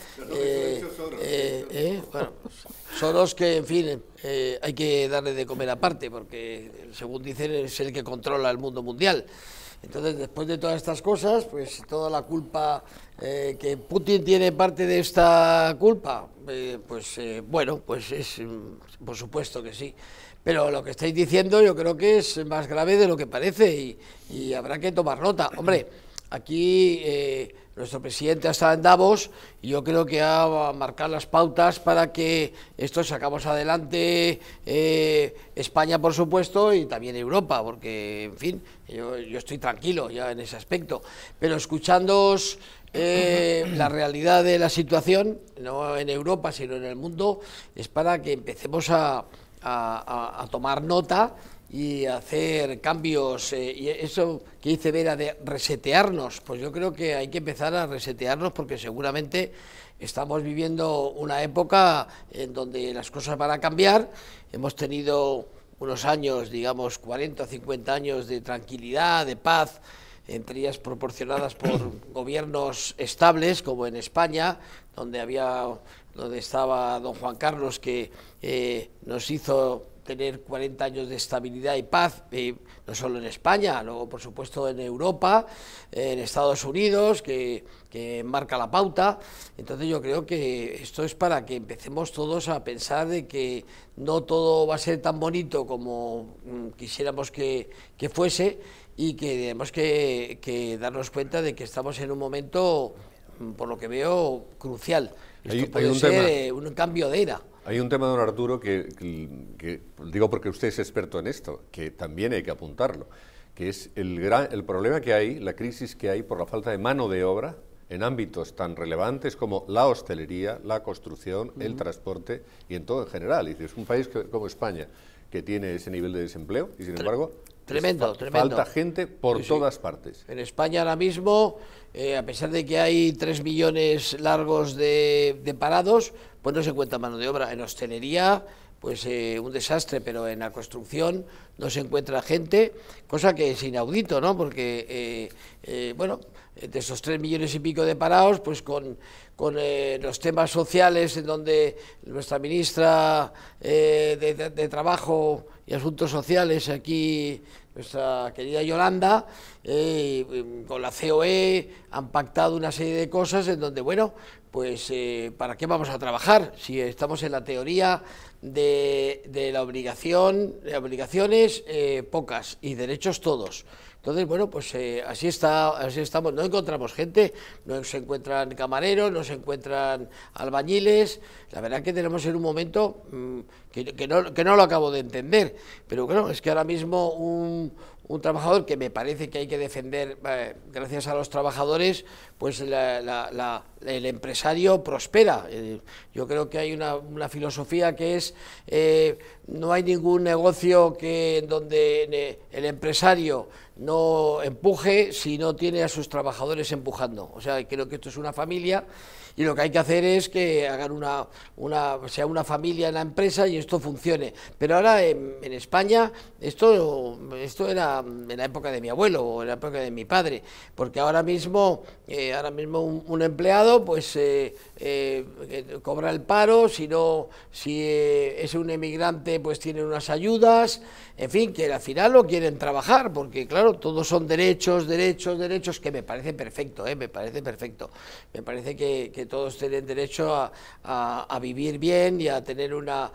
son los que, en fin, hay que darle de comer aparte, porque según dicen es el que controla el mundo mundial. Entonces, después de todas estas cosas, pues toda la culpa eh, que Putin tiene parte de esta culpa, eh, pues eh, bueno, pues es mm, por supuesto que sí. Pero lo que estáis diciendo yo creo que es más grave de lo que parece y, habrá que tomar nota. Hombre, aquí nuestro presidente ha estado en Davos y yo creo que ha marcado las pautas para que esto sacamos adelante España, por supuesto, y también Europa, porque, en fin, yo, yo estoy tranquilo ya en ese aspecto. Pero escuchándoos... Eh, la realidad de la situación, no en Europa, sino en el mundo, es para que empecemos a, tomar nota y hacer cambios. Eh, y eso que dice Vera de resetearnos, pues yo creo que hay que empezar a resetearnos porque seguramente estamos viviendo una época en donde las cosas van a cambiar. Hemos tenido unos años, digamos 40 o 50 años de tranquilidad, de paz entre ellas proporcionadas por gobiernos estables, como en España, donde había donde estaba don Juan Carlos, que eh, nos hizo tener 40 años de estabilidad y paz, no solo en España, luego por supuesto en Europa, en Estados Unidos, que, marca la pauta. Entonces yo creo que esto es para que empecemos todos a pensar de que no todo va a ser tan bonito como mm, quisiéramos que, que fuese, y que tenemos que, darnos cuenta de que estamos en un momento, mm, por lo que veo, crucial. Esto puede un ser eh, un cambio de era. Hay un tema, don Arturo, que, digo porque usted es experto en esto, que también hay que apuntarlo, que es el, gran, el problema que hay, la crisis que hay por la falta de mano de obra en ámbitos tan relevantes como la hostelería, la construcción, el transporte y en todo en general. Es un país como España que tiene ese nivel de desempleo y sin embargo Tremendo, tremendo. Falta gente por todas partes. En España ahora mismo, eh, a pesar de que hay 3 millones largos de, parados, pues no se encuentra mano de obra. En hostelería, pues eh, un desastre, pero en la construcción no se encuentra gente, cosa que es inaudito, ¿no? Porque, eh, bueno, de esos tres millones y pico de parados, pues con, los temas sociales en donde nuestra ministra de, Trabajo y Asuntos Sociales aquí nuestra querida Yolanda, eh, mm, con la COE han pactado una serie de cosas en donde, bueno, pues eh, ¿para qué vamos a trabajar? Si estamos en la teoría de, la obligación, de obligaciones eh, pocas y derechos todos. Entonces, bueno, pues eh, así, está, así estamos. No encontramos gente, no se encuentran camareros, no se encuentran albañiles. La verdad que tenemos en un momento mm, que, no, lo acabo de entender. Pero claro, es que ahora mismo un, trabajador que me parece que hay que defender, eh, gracias a los trabajadores, pues el empresario prospera. Eh, yo creo que hay una, filosofía que es, no hay ningún negocio que en donde el empresario no empuje si no tiene a sus trabajadores empujando. O sea, creo que esto es una familia y lo que hay que hacer es que hagan una, sea una familia en la empresa y esto funcione. Pero ahora en, España esto, esto era en la época de mi abuelo o en la época de mi padre, porque ahora mismo, eh, ahora mismo un, empleado pues eh, eh, cobra el paro, si no, si es un emigrante pues tiene unas ayudas en fin, que al final lo quieren trabajar, porque claro, todos son derechos, derechos, derechos, que me parece perfecto, ¿eh? me parece perfecto. Me parece que, todos tienen derecho a, vivir bien y a tener una,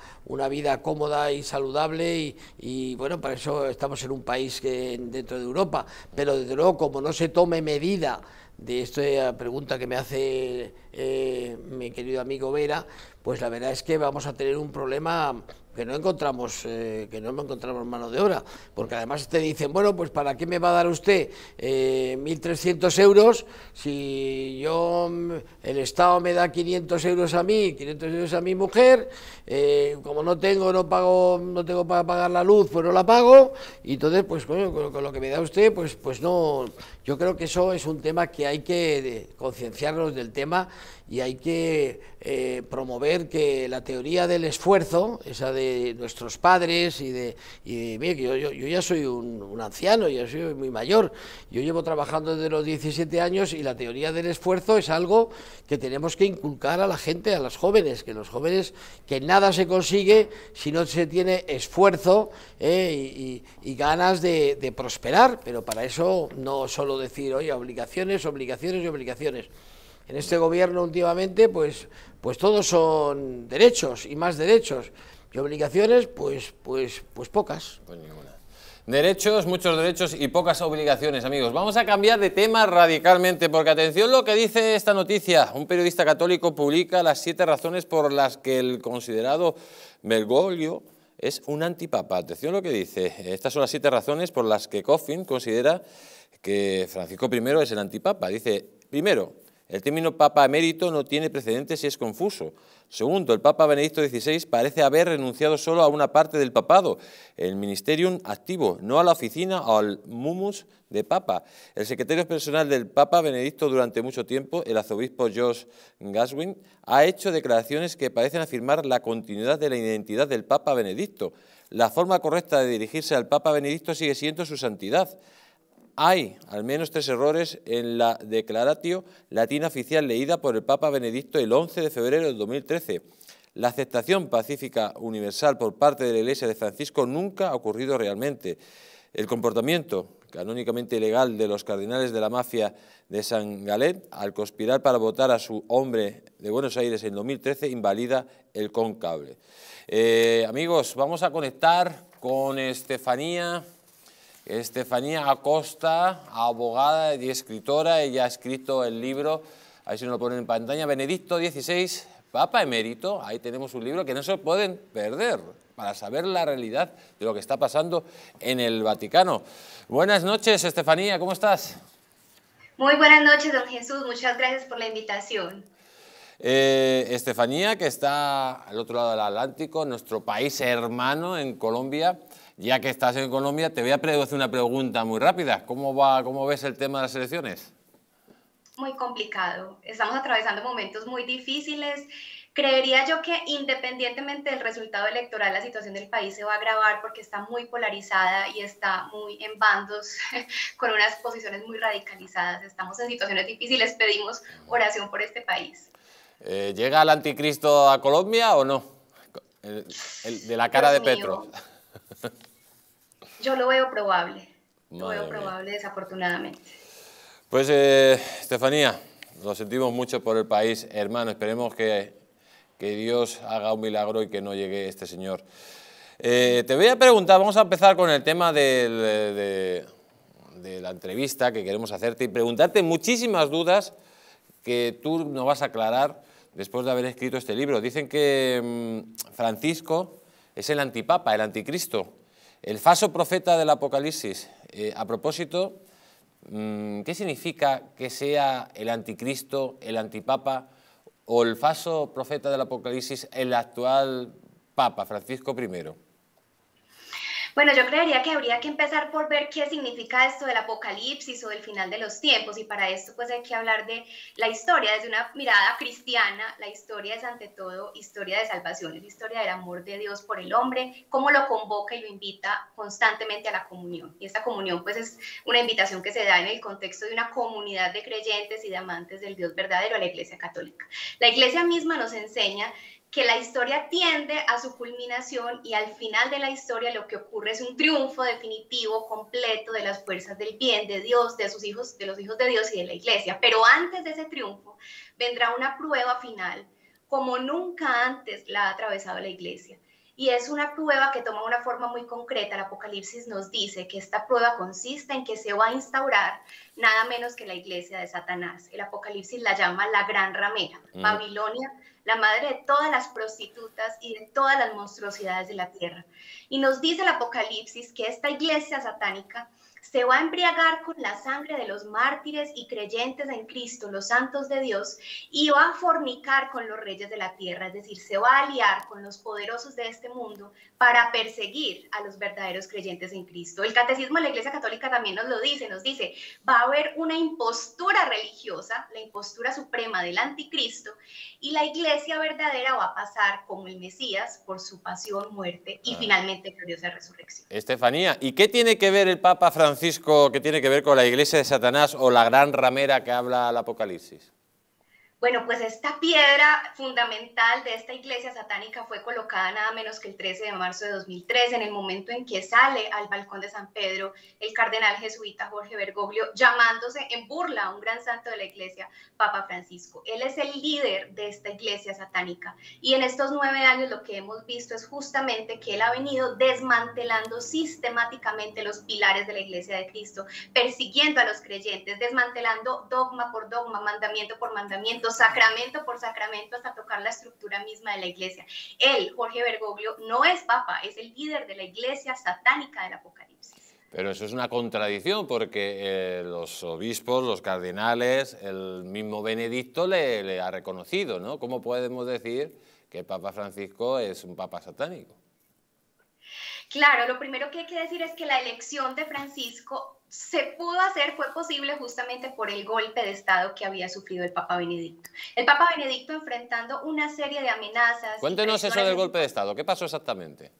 vida cómoda y saludable y, bueno, para eso estamos en un país que dentro de Europa, pero desde luego como no se tome medida de esta pregunta que me hace eh, mi querido amigo Vera, pues la verdad es que vamos a tener un problema que no encontramos eh, que no encontramos mano de obra porque además te dicen bueno pues para qué me va a dar usted 1.300 eh, euros si yo mm, el Estado me da 500 euros a mí 500 euros a mi mujer eh, como no tengo no pago no tengo para pagar la luz pues no la pago y entonces pues con, lo que me da usted pues pues no yo creo que eso es un tema que hay que concienciarnos del tema y hay que eh, promover que la teoría del esfuerzo, esa de nuestros padres y de... Y yo, yo, ya soy un, anciano, ya soy muy mayor, yo llevo trabajando desde los 17 años y la teoría del esfuerzo es algo que tenemos que inculcar a la gente, a las jóvenes, que los jóvenes, que nada se consigue si no se tiene esfuerzo eh, y, ganas de, de prosperar, pero para eso no solo decir, oye, obligaciones, obligaciones y obligaciones en este gobierno últimamente, pues, pues todos son derechos y más derechos. Y obligaciones, pues, pues, pues pocas. Pues ninguna. Derechos, muchos derechos y pocas obligaciones, amigos. Vamos a cambiar de tema radicalmente, porque atención lo que dice esta noticia. Un periodista católico publica las siete razones por las que el considerado Bergoglio es un antipapa. Atención lo que dice. Estas son las siete razones por las que Coffin considera que Francisco I es el antipapa. Dice, primero, el término Papa emérito no tiene precedentes y es confuso. Segundo, el Papa Benedicto XVI parece haber renunciado solo a una parte del papado, el ministerium activo, no a la oficina o al mumus de Papa. El secretario personal del Papa Benedicto durante mucho tiempo, el arzobispo George Gaswin, ha hecho declaraciones que parecen afirmar la continuidad de la identidad del Papa Benedicto. La forma correcta de dirigirse al Papa Benedicto sigue siendo su santidad. Hay al menos tres errores en la Declaratio Latina Oficial leída por el Papa Benedicto el 11 de febrero de 2013. La aceptación pacífica universal por parte de la Iglesia de Francisco nunca ha ocurrido realmente. El comportamiento canónicamente ilegal de los cardinales de la mafia de San Galet al conspirar para votar a su hombre de Buenos Aires en 2013 invalida el concable. Eh, amigos, vamos a conectar con Estefanía. Estefanía Acosta, abogada y escritora, ella ha escrito el libro, ahí se nos lo ponen en pantalla, Benedicto XVI, Papa Emérito, ahí tenemos un libro que no se pueden perder para saber la realidad de lo que está pasando en el Vaticano. Buenas noches, Estefanía, ¿cómo estás? Muy buenas noches, don Jesús, muchas gracias por la invitación. Eh, Estefanía, que está al otro lado del Atlántico, nuestro país hermano en Colombia, ya que estás en Colombia, te voy a hacer una pregunta muy rápida. ¿Cómo, va, ¿Cómo ves el tema de las elecciones? Muy complicado. Estamos atravesando momentos muy difíciles. Creería yo que independientemente del resultado electoral, la situación del país se va a agravar porque está muy polarizada y está muy en bandos, con unas posiciones muy radicalizadas. Estamos en situaciones difíciles, pedimos oración por este país. Eh, ¿Llega el anticristo a Colombia o no? El, de la cara de Petro. Yo lo veo probable. Lo veo probable, desafortunadamente. Pues, eh, Estefanía, lo sentimos mucho por el país, hermano. Esperemos que, Dios haga un milagro y que no llegue este señor. Eh, te voy a preguntar, vamos a empezar con el tema de, la entrevista que queremos hacerte y preguntarte muchísimas dudas que tú no vas a aclarar después de haber escrito este libro. Dicen que mm, Francisco es el antipapa, el anticristo, el falso profeta del Apocalipsis. Eh, a propósito, mm, ¿qué significa que sea el anticristo, el antipapa o el falso profeta del Apocalipsis el actual papa, Francisco I? Bueno, yo creería que habría que empezar por ver qué significa esto del apocalipsis o del final de los tiempos y para esto pues hay que hablar de la historia desde una mirada cristiana. La historia es ante todo historia de salvación, es historia del amor de Dios por el hombre, cómo lo convoca y lo invita constantemente a la comunión. Y esta comunión pues es una invitación que se da en el contexto de una comunidad de creyentes y de amantes del Dios verdadero a la Iglesia Católica. La Iglesia misma nos enseña que la historia tiende a su culminación y al final de la historia lo que ocurre es un triunfo definitivo, completo de las fuerzas del bien, de Dios, de sus hijos, de los hijos de Dios y de la iglesia. Pero antes de ese triunfo vendrá una prueba final como nunca antes la ha atravesado la iglesia. Y es una prueba que toma una forma muy concreta. El Apocalipsis nos dice que esta prueba consiste en que se va a instaurar nada menos que la iglesia de Satanás. El Apocalipsis la llama la gran ramera, mm. Babilonia, la madre de todas las prostitutas y de todas las monstruosidades de la tierra. Y nos dice el Apocalipsis que esta iglesia satánica se va a embriagar con la sangre de los mártires y creyentes en Cristo, los santos de Dios, y va a fornicar con los reyes de la tierra, es decir, se va a aliar con los poderosos de este mundo para perseguir a los verdaderos creyentes en Cristo. El catecismo de la Iglesia Católica también nos lo dice, nos dice, va a haber una impostura religiosa, la impostura suprema del anticristo, y la iglesia verdadera va a pasar como el Mesías por su pasión, muerte y finalmente gloriosa resurrección. Estefanía, ¿y qué tiene que ver el Papa Francisco? Francisco que tiene que ver con la iglesia de Satanás o la gran ramera que habla el Apocalipsis? Bueno, pues esta piedra fundamental de esta iglesia satánica fue colocada nada menos que el 13 de marzo de 2013, en el momento en que sale al balcón de San Pedro el cardenal jesuita Jorge Bergoglio, llamándose en burla a un gran santo de la iglesia, Papa Francisco. Él es el líder de esta iglesia satánica y en estos nueve años lo que hemos visto es justamente que él ha venido desmantelando sistemáticamente los pilares de la iglesia de Cristo, persiguiendo a los creyentes, desmantelando dogma por dogma, mandamiento por mandamiento, sacramento por sacramento hasta tocar la estructura misma de la iglesia. Él, Jorge Bergoglio, no es papa, es el líder de la iglesia satánica del Apocalipsis. Pero eso es una contradicción porque eh, los obispos, los cardenales, el mismo Benedicto le, ha reconocido, ¿no? ¿Cómo podemos decir que Papa Francisco es un Papa satánico? Claro, lo primero que hay que decir es que la elección de Francisco se pudo hacer fue posible justamente por el golpe de Estado que había sufrido el Papa Benedicto. El Papa Benedicto enfrentando una serie de amenazas. Cuéntenos eso del golpe de Estado, ¿qué pasó exactamente?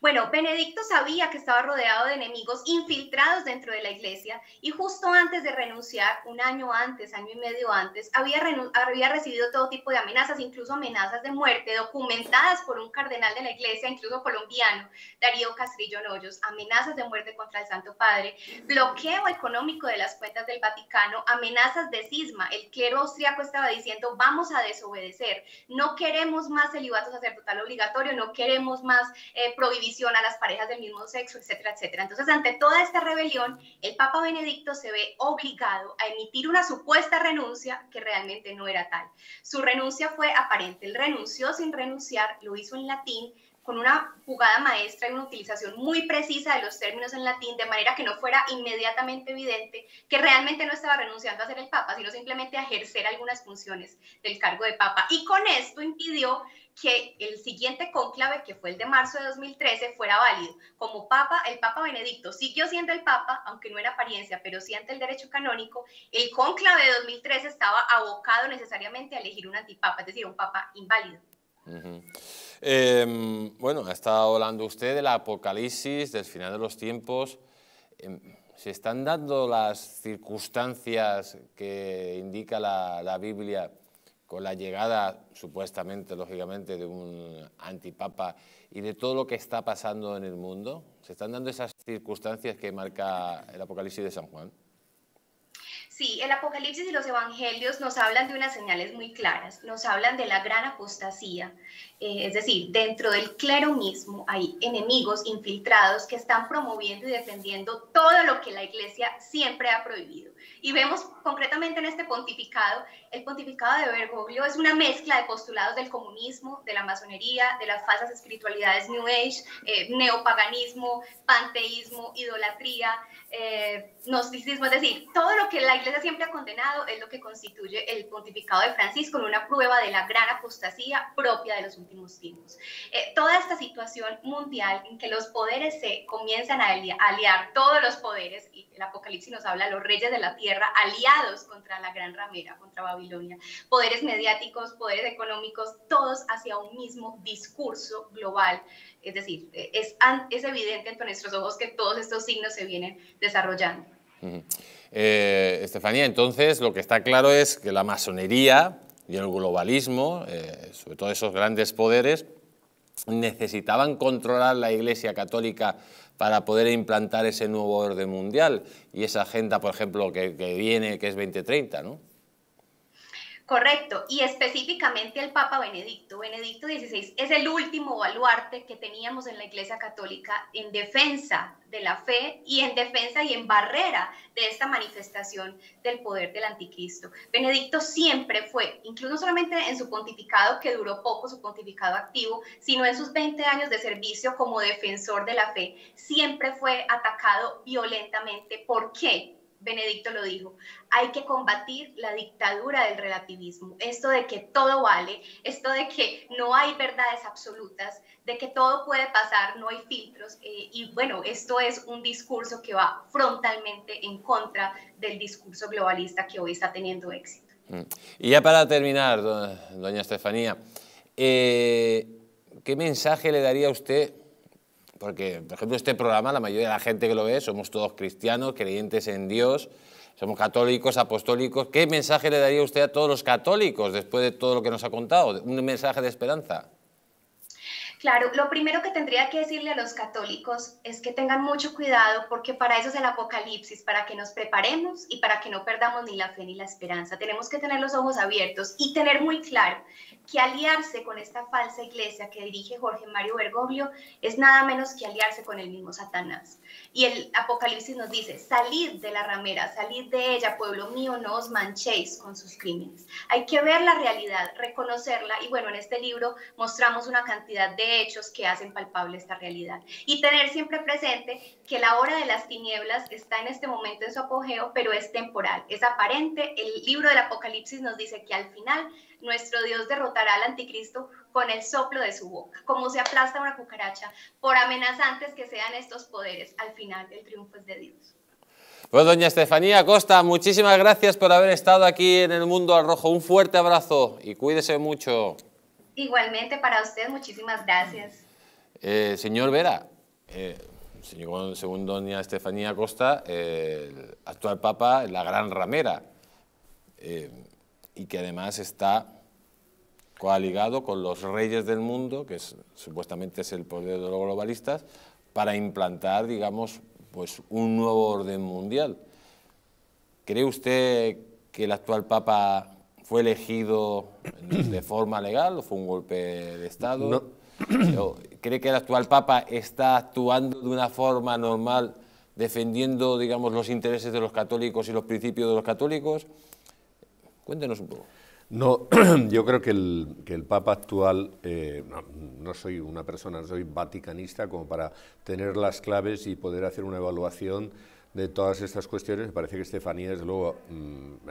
Bueno, Benedicto sabía que estaba rodeado de enemigos infiltrados dentro de la iglesia y justo antes de renunciar, un año antes, año y medio antes, había, recibido todo tipo de amenazas, incluso amenazas de muerte documentadas por un cardenal de la iglesia, incluso colombiano, Darío Castrillo Noyos, amenazas de muerte contra el Santo Padre, bloqueo económico de las cuentas del Vaticano, amenazas de cisma. El clero austriaco estaba diciendo, vamos a desobedecer, no queremos más celibato sacerdotal obligatorio, no queremos más... Eh, división a las parejas del mismo sexo, etcétera, etcétera. Entonces, ante toda esta rebelión, el Papa Benedicto se ve obligado a emitir una supuesta renuncia que realmente no era tal. Su renuncia fue aparente, él renunció sin renunciar, lo hizo en latín, con una jugada maestra y una utilización muy precisa de los términos en latín, de manera que no fuera inmediatamente evidente que realmente no estaba renunciando a ser el Papa, sino simplemente a ejercer algunas funciones del cargo de Papa. Y con esto impidió que el siguiente conclave, que fue el de marzo de 2013, fuera válido. Como Papa, el Papa Benedicto siguió siendo el Papa, aunque no era apariencia, pero sí ante el derecho canónico, el conclave de 2013 estaba abocado necesariamente a elegir un antipapa, es decir, un Papa inválido. Em, bueno, ha estado hablando usted del apocalipsis, del final de los tiempos. Em, ¿Se están dando las circunstancias que indica la, la Biblia con la llegada, supuestamente, lógicamente, de un antipapa y de todo lo que está pasando en el mundo? ¿Se están dando esas circunstancias que marca el Apocalipsis de San Juan? Sí, el Apocalipsis y los Evangelios nos hablan de unas señales muy claras, nos hablan de la gran apostasía, eh, es decir, dentro del clero mismo hay enemigos infiltrados que están promoviendo y defendiendo todo lo que la Iglesia siempre ha prohibido. Y vemos concretamente en este pontificado, el pontificado de Bergoglio es una mezcla de postulados del comunismo, de la masonería, de las falsas espiritualidades New Age, eh, neopaganismo, panteísmo, idolatría, eh, gnosticismo, es decir, todo lo que la Iglesia siempre ha condenado es lo que constituye el pontificado de Francisco, una prueba de la gran apostasía propia de los últimos tiempos. Eh, toda esta situación mundial en que los poderes se comienzan a aliar, todos los poderes, y el Apocalipsis nos habla, los reyes de la tierra aliados contra la gran ramera, contra Babilonia, poderes mediáticos, poderes económicos, todos hacia un mismo discurso global. Es decir, eh, es, es evidente ante nuestros ojos que todos estos signos se vienen desarrollando. Eh, Estefanía, entonces lo que está claro es que la masonería y el globalismo, eh, sobre todo esos grandes poderes, necesitaban controlar la Iglesia Católica para poder implantar ese nuevo orden mundial y esa agenda, por ejemplo, que, que viene, que es 2030, ¿no? Correcto, y específicamente el Papa Benedicto. Benedicto XVI es el último baluarte que teníamos en la Iglesia Católica en defensa de la fe y en defensa y en barrera de esta manifestación del poder del anticristo. Benedicto siempre fue, incluso no solamente en su pontificado, que duró poco su pontificado activo, sino en sus 20 años de servicio como defensor de la fe, siempre fue atacado violentamente. ¿Por qué? Benedicto lo dijo, hay que combatir la dictadura del relativismo, esto de que todo vale, esto de que no hay verdades absolutas, de que todo puede pasar, no hay filtros, eh, y bueno, esto es un discurso que va frontalmente en contra del discurso globalista que hoy está teniendo éxito. Mm. Y ya para terminar, doña Estefanía, eh, ¿qué mensaje le daría a usted porque, por ejemplo, este programa, la mayoría de la gente que lo ve, somos todos cristianos, creyentes en Dios, somos católicos, apostólicos. ¿Qué mensaje le daría usted a todos los católicos después de todo lo que nos ha contado? Un mensaje de esperanza. Claro, lo primero que tendría que decirle a los católicos es que tengan mucho cuidado porque para eso es el Apocalipsis, para que nos preparemos y para que no perdamos ni la fe ni la esperanza. Tenemos que tener los ojos abiertos y tener muy claro que aliarse con esta falsa iglesia que dirige Jorge Mario Bergoglio es nada menos que aliarse con el mismo Satanás. Y el Apocalipsis nos dice, salid de la ramera, salid de ella, pueblo mío, no os manchéis con sus crímenes. Hay que ver la realidad, reconocerla y bueno, en este libro mostramos una cantidad de hechos que hacen palpable esta realidad. Y tener siempre presente que la hora de las tinieblas está en este momento en su apogeo, pero es temporal, es aparente. El libro del Apocalipsis nos dice que al final nuestro Dios derrotará al anticristo con el soplo de su boca, como se aplasta una cucaracha, por amenazantes que sean estos poderes. Al final el triunfo es de Dios. Pues doña Estefanía Costa, muchísimas gracias por haber estado aquí en el Mundo al Un fuerte abrazo y cuídese mucho. Igualmente para usted, muchísimas gracias. Eh, señor Vera, eh, según doña Estefanía Costa, el actual papa, es la gran ramera, eh, y que además está coaligado con los reyes del mundo, que supuestamente es el poder de los globalistas, para implantar, digamos, pues un nuevo orden mundial. ¿Cree usted que el actual papa fue elegido de forma legal o fue un golpe de Estado? ¿Cree que el actual Papa está actuando de una forma normal, defendiendo, digamos, los intereses de los católicos y los principios de los católicos? Cuéntenos un poco. No, yo creo que el, que el Papa actual, eh, no, soy una persona, soy vaticanista como para tener las claves y poder hacer una evaluación de todas estas cuestiones. Me parece que Estefanía, desde luego, mm,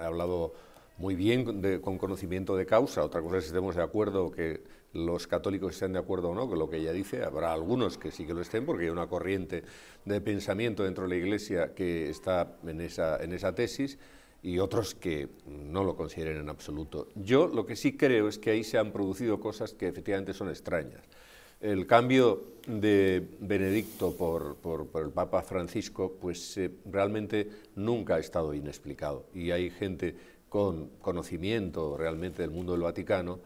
ha hablado muy bien con conocimiento de causa. Otra cosa es que estemos de acuerdo que los católicos estén de acuerdo o no con lo que ella dice, habrá algunos que sí que lo estén, porque hay una corriente de pensamiento dentro de la Iglesia que está en esa, tesis y otros que no lo consideren en absoluto. Yo lo que sí creo es que ahí se han producido cosas que efectivamente son extrañas. El cambio de Benedicto por, el Papa Francisco, pues eh, realmente nunca ha estado inexplicado. Y hay gente con conocimiento realmente del mundo del Vaticano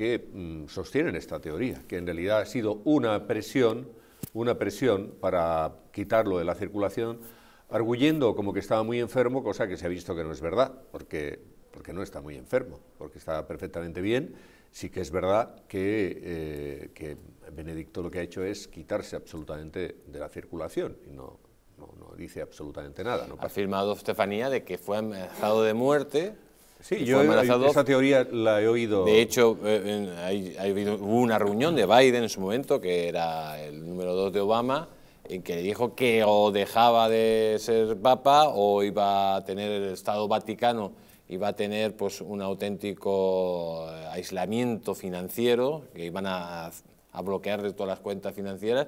que mm, sostienen esta teoría, que en realidad ha sido una presión, una presión para quitarlo de la circulación, arguyendo como que estaba muy enfermo, cosa que se ha visto que no es verdad, porque, porque no está muy enfermo, porque está perfectamente bien. Sí que es verdad que, eh, que Benedicto lo que ha hecho es quitarse absolutamente de la circulación y no, no, no dice absolutamente nada. ha afirmado Estefanía de que fue amenazado de muerte Sí, yo esa teoría la he oído. De hecho, eh, hubo una reunión de Biden en su momento, que era el número dos de Obama, en que le dijo que o dejaba de ser papa o iba a tener el Estado Vaticano, iba a tener pues, un auténtico eh, aislamiento financiero, que iban a, bloquear todas las cuentas financieras.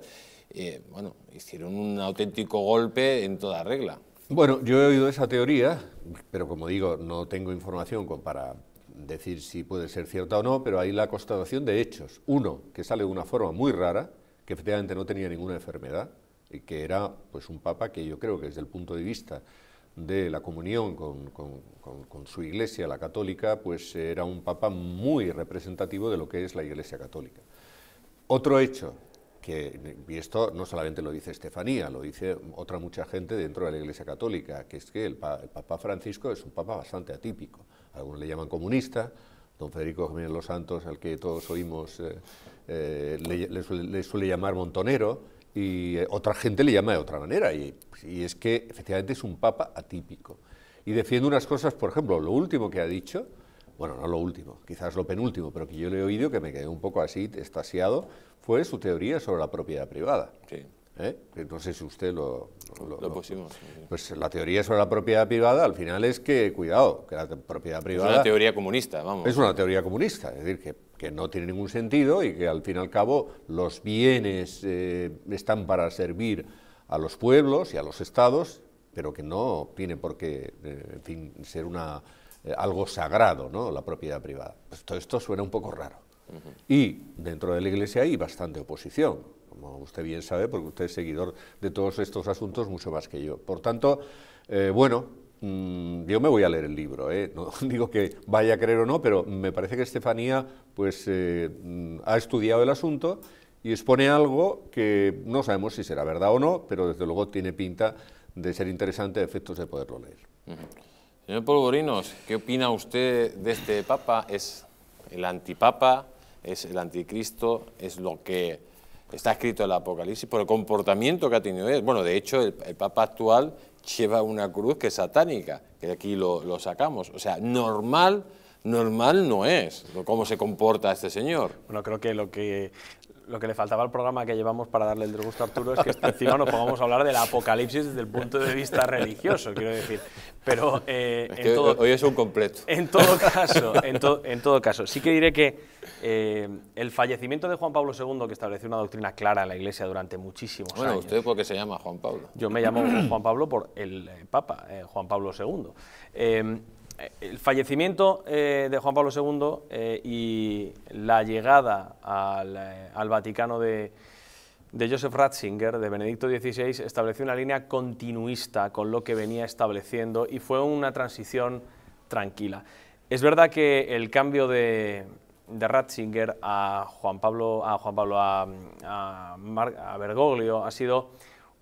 bueno, hicieron un auténtico golpe en toda regla. Bueno, yo he oído esa teoría, pero como digo, no tengo información para decir si puede ser cierta o no, pero hay la constatación de hechos. Uno, que sale de una forma muy rara, que efectivamente no tenía ninguna enfermedad, y que era pues un papa que yo creo que desde el punto de vista de la comunión con, con su iglesia, la católica, pues era un papa muy representativo de lo que es la iglesia católica. Otro hecho, y esto no solamente lo dice Estefanía, lo dice otra mucha gente dentro de la Iglesia Católica, que es que el, Papa Francisco es un Papa bastante atípico. Algunos le llaman comunista, don Federico Jiménez Los Santos, al que todos oímos, eh, eh, le, suele, llamar montonero, y eh, otra gente le llama de otra manera, y, y es que efectivamente es un Papa atípico. Y defiende unas cosas, por ejemplo, lo último que ha dicho, bueno, no lo último, quizás lo penúltimo, pero que yo le he oído que me quedé un poco así, estasiado, fue su teoría sobre la propiedad privada. Sí. ¿Eh? No sé si usted lo... Lo, pusimos. pues la teoría sobre la propiedad privada al final es que, cuidado, que la propiedad privada... Es una teoría comunista, vamos. Es una teoría comunista, es decir, que, no tiene ningún sentido y que al fin y al cabo los bienes eh, están para servir a los pueblos y a los estados, pero que no tiene por qué, eh, en fin, ser una eh, algo sagrado, ¿no? la propiedad privada. Pues todo esto suena un poco raro. Y dentro de la Iglesia hay bastante oposición, como usted bien sabe, porque usted es seguidor de todos estos asuntos mucho más que yo. Por tanto, eh, bueno, mm, yo me voy a leer el libro, ¿eh? no digo que vaya a creer o no, pero me parece que Estefanía pues, mm, ha estudiado el asunto y expone algo que no sabemos si será verdad o no, pero desde luego tiene pinta de ser interesante a efectos de poderlo leer. Señor Polvorinos, ¿qué opina usted de este Papa? ¿Es el antipapa? ¿Es el anticristo? ¿Es lo que está escrito en el Apocalipsis? Por el comportamiento que ha tenido él. Bueno, de hecho, el, Papa actual lleva una cruz que es satánica, que de aquí lo, lo sacamos. O sea, normal normal no es cómo se comporta este señor. Bueno, creo que lo que lo que le faltaba al programa que llevamos para darle el gusto a Arturo es que encima nos pongamos a hablar del apocalipsis desde el punto de vista religioso, quiero decir. Pero eh, hoy es un completo. En todo caso, en, todo caso, sí que diré que eh, el fallecimiento de Juan Pablo II, que estableció una doctrina clara en la Iglesia durante muchísimos años. Bueno, usted porque se llama Juan Pablo. Yo me llamo Juan Pablo por el eh, Papa Juan Pablo II el fallecimiento eh, de Juan Pablo II eh, y la llegada al, eh, Vaticano de, Joseph Ratzinger, de Benedicto XVI, estableció una línea continuista con lo que venía estableciendo y fue una transición tranquila. Es verdad que el cambio de, Ratzinger a Juan Pablo, a, Juan Pablo, a Bergoglio ha sido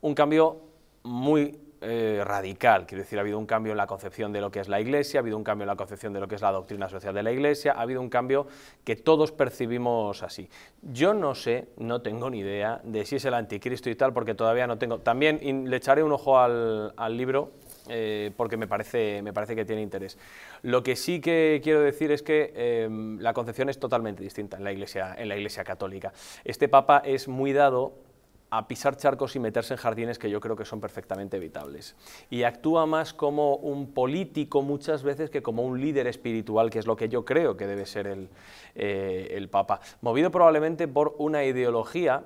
un cambio muy eh, radical. Quiero decir, ha habido un cambio en la concepción de lo que es la Iglesia, ha habido un cambio en la concepción de lo que es la doctrina social de la Iglesia, ha habido un cambio que todos percibimos así. Yo no sé, no tengo ni idea de si es el anticristo y tal, porque todavía no tengo. También le echaré un ojo al, libro. Eh, porque me parece, me parece que tiene interés. Lo que sí que quiero decir es que em, la concepción es totalmente distinta en la, iglesia, en la Iglesia católica. Este Papa es muy dado a pisar charcos y meterse en jardines que yo creo que son perfectamente evitables. Y actúa más como un político muchas veces que como un líder espiritual, que es lo que yo creo que debe ser el, eh, Papa. Movido probablemente por una ideología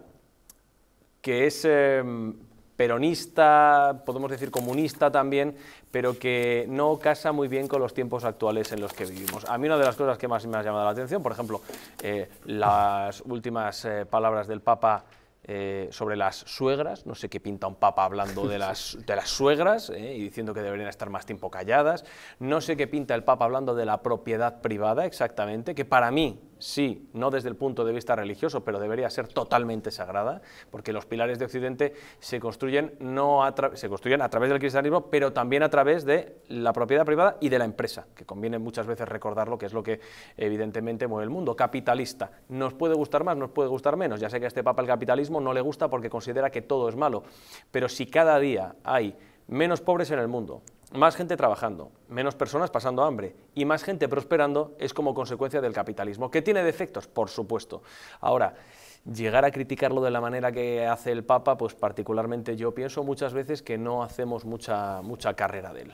que es em, peronista, podemos decir comunista también, pero que no casa muy bien con los tiempos actuales en los que vivimos. A mí una de las cosas que más me ha llamado la atención, por ejemplo, eh, las últimas eh, palabras del Papa eh, sobre las suegras, no sé qué pinta un papa hablando de las, suegras eh, y diciendo que deberían estar más tiempo calladas, no sé qué pinta el papa hablando de la propiedad privada exactamente, que para mí sí, no desde el punto de vista religioso, pero debería ser totalmente sagrada, porque los pilares de Occidente se construyen, no a se construyen a través del cristianismo, pero también a través de la propiedad privada y de la empresa, que conviene muchas veces recordarlo, que es lo que evidentemente mueve el mundo, capitalista. Nos puede gustar más, nos puede gustar menos. Ya sé que a este Papa el capitalismo no le gusta porque considera que todo es malo, pero si cada día hay menos pobres en el mundo, más gente trabajando, menos personas pasando hambre y más gente prosperando es como consecuencia del capitalismo, que tiene defectos, por supuesto. Ahora, llegar a criticarlo de la manera que hace el Papa, pues particularmente yo pienso muchas veces que no hacemos mucha, mucha carrera de él.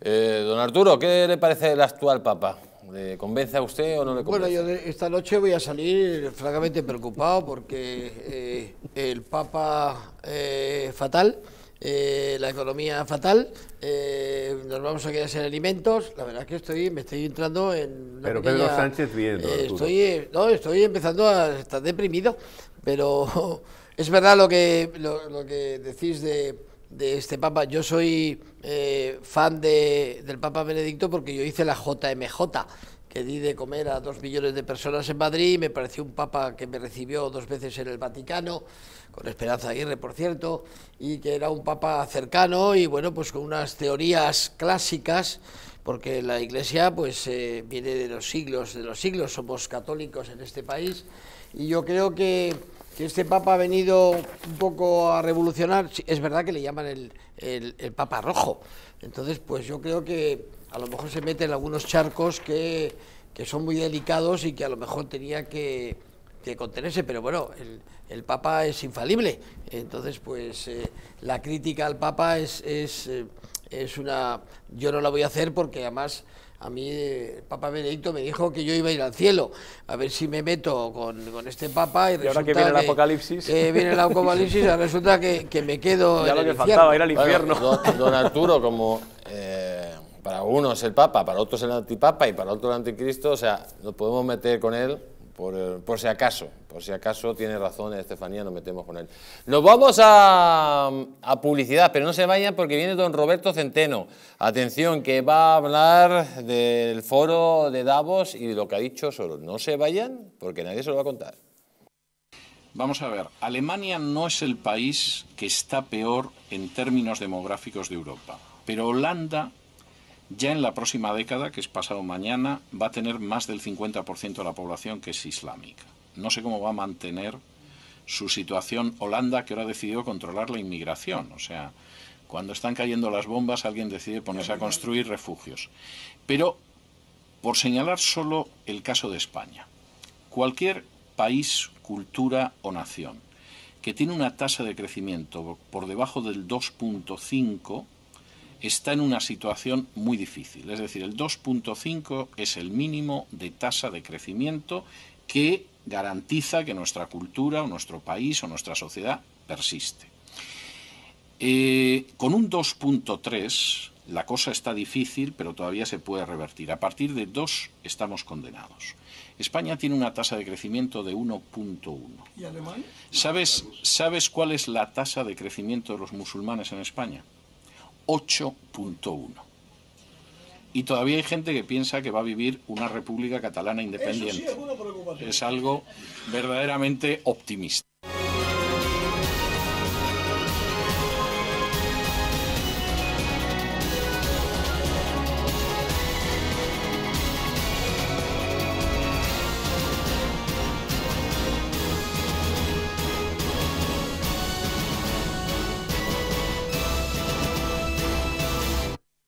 Eh, don Arturo, ¿qué le parece el actual Papa? ¿Le convence a usted o no le convence? Bueno, yo esta noche voy a salir francamente preocupado porque eh, el Papa eh, fatal eh, la economía fatal, eh, nos vamos a quedar sin alimentos. La verdad es que estoy, me estoy entrando en. pero Pedro Sánchez viendo. Eh, estoy, no, estoy empezando a estar deprimido, pero es verdad lo que, lo que decís de, de este Papa. Yo soy fan de, del Papa Benedicto porque yo hice la JMJ que di de comer a dos millones de personas en Madrid, me pareció un papa que me recibió dos veces en el Vaticano, con Esperanza Aguirre, por cierto, y que era un papa cercano y bueno, pues con unas teorías clásicas, porque la Iglesia pues eh, viene de los siglos, de los siglos somos católicos en este país, y yo creo que, este papa ha venido un poco a revolucionar, es verdad que le llaman el papa rojo, entonces pues yo creo que a lo mejor se mete en algunos charcos que, son muy delicados y que a lo mejor tenía que, contenerse, pero bueno, el, Papa es infalible, entonces pues eh, la crítica al Papa es, eh, es, una... yo no la voy a hacer porque además a mí eh, el Papa Benedicto me dijo que yo iba a ir al cielo, a ver si me meto con, este Papa y, ahora que viene el Apocalipsis, viene el Apocalipsis resulta que, me quedo... Ya lo que faltaba, ir al infierno. don, Arturo, como para uno es el Papa, para otros el antipapa y para otro el anticristo, o sea, nos podemos meter con él por, eh, por, si acaso, por si acaso tiene razón Estefanía, nos metemos con él. Nos vamos a, a publicidad, pero no se vayan porque viene don Roberto Centeno. Atención, que va a hablar del foro de Davos y lo que ha dicho Solo No se vayan porque nadie se lo va a contar. Vamos a ver, Alemania no es el país que está peor en términos demográficos de Europa, pero Holanda ya en la próxima década, que es pasado mañana, va a tener más del 50% de la población que es islámica. No sé cómo va a mantener su situación Holanda, que ahora ha decidido controlar la inmigración. O sea, cuando están cayendo las bombas, alguien decide ponerse a construir refugios. Pero, por señalar solo el caso de España, cualquier país, cultura o nación que tiene una tasa de crecimiento por debajo del 2.5 está en una situación muy difícil. Es decir, el 2.5 es el mínimo de tasa de crecimiento que garantiza que nuestra cultura o nuestro país o nuestra sociedad persiste. Eh, con un 2.3 la cosa está difícil, pero todavía se puede revertir. A partir de 2 estamos condenados. España tiene una tasa de crecimiento de 1.1. ¿Y Alemania? ¿Sabes, ¿Sabes cuál es la tasa de crecimiento de los musulmanes en España? 8.1. Y todavía hay gente que piensa que va a vivir una república catalana independiente. es algo verdaderamente optimista.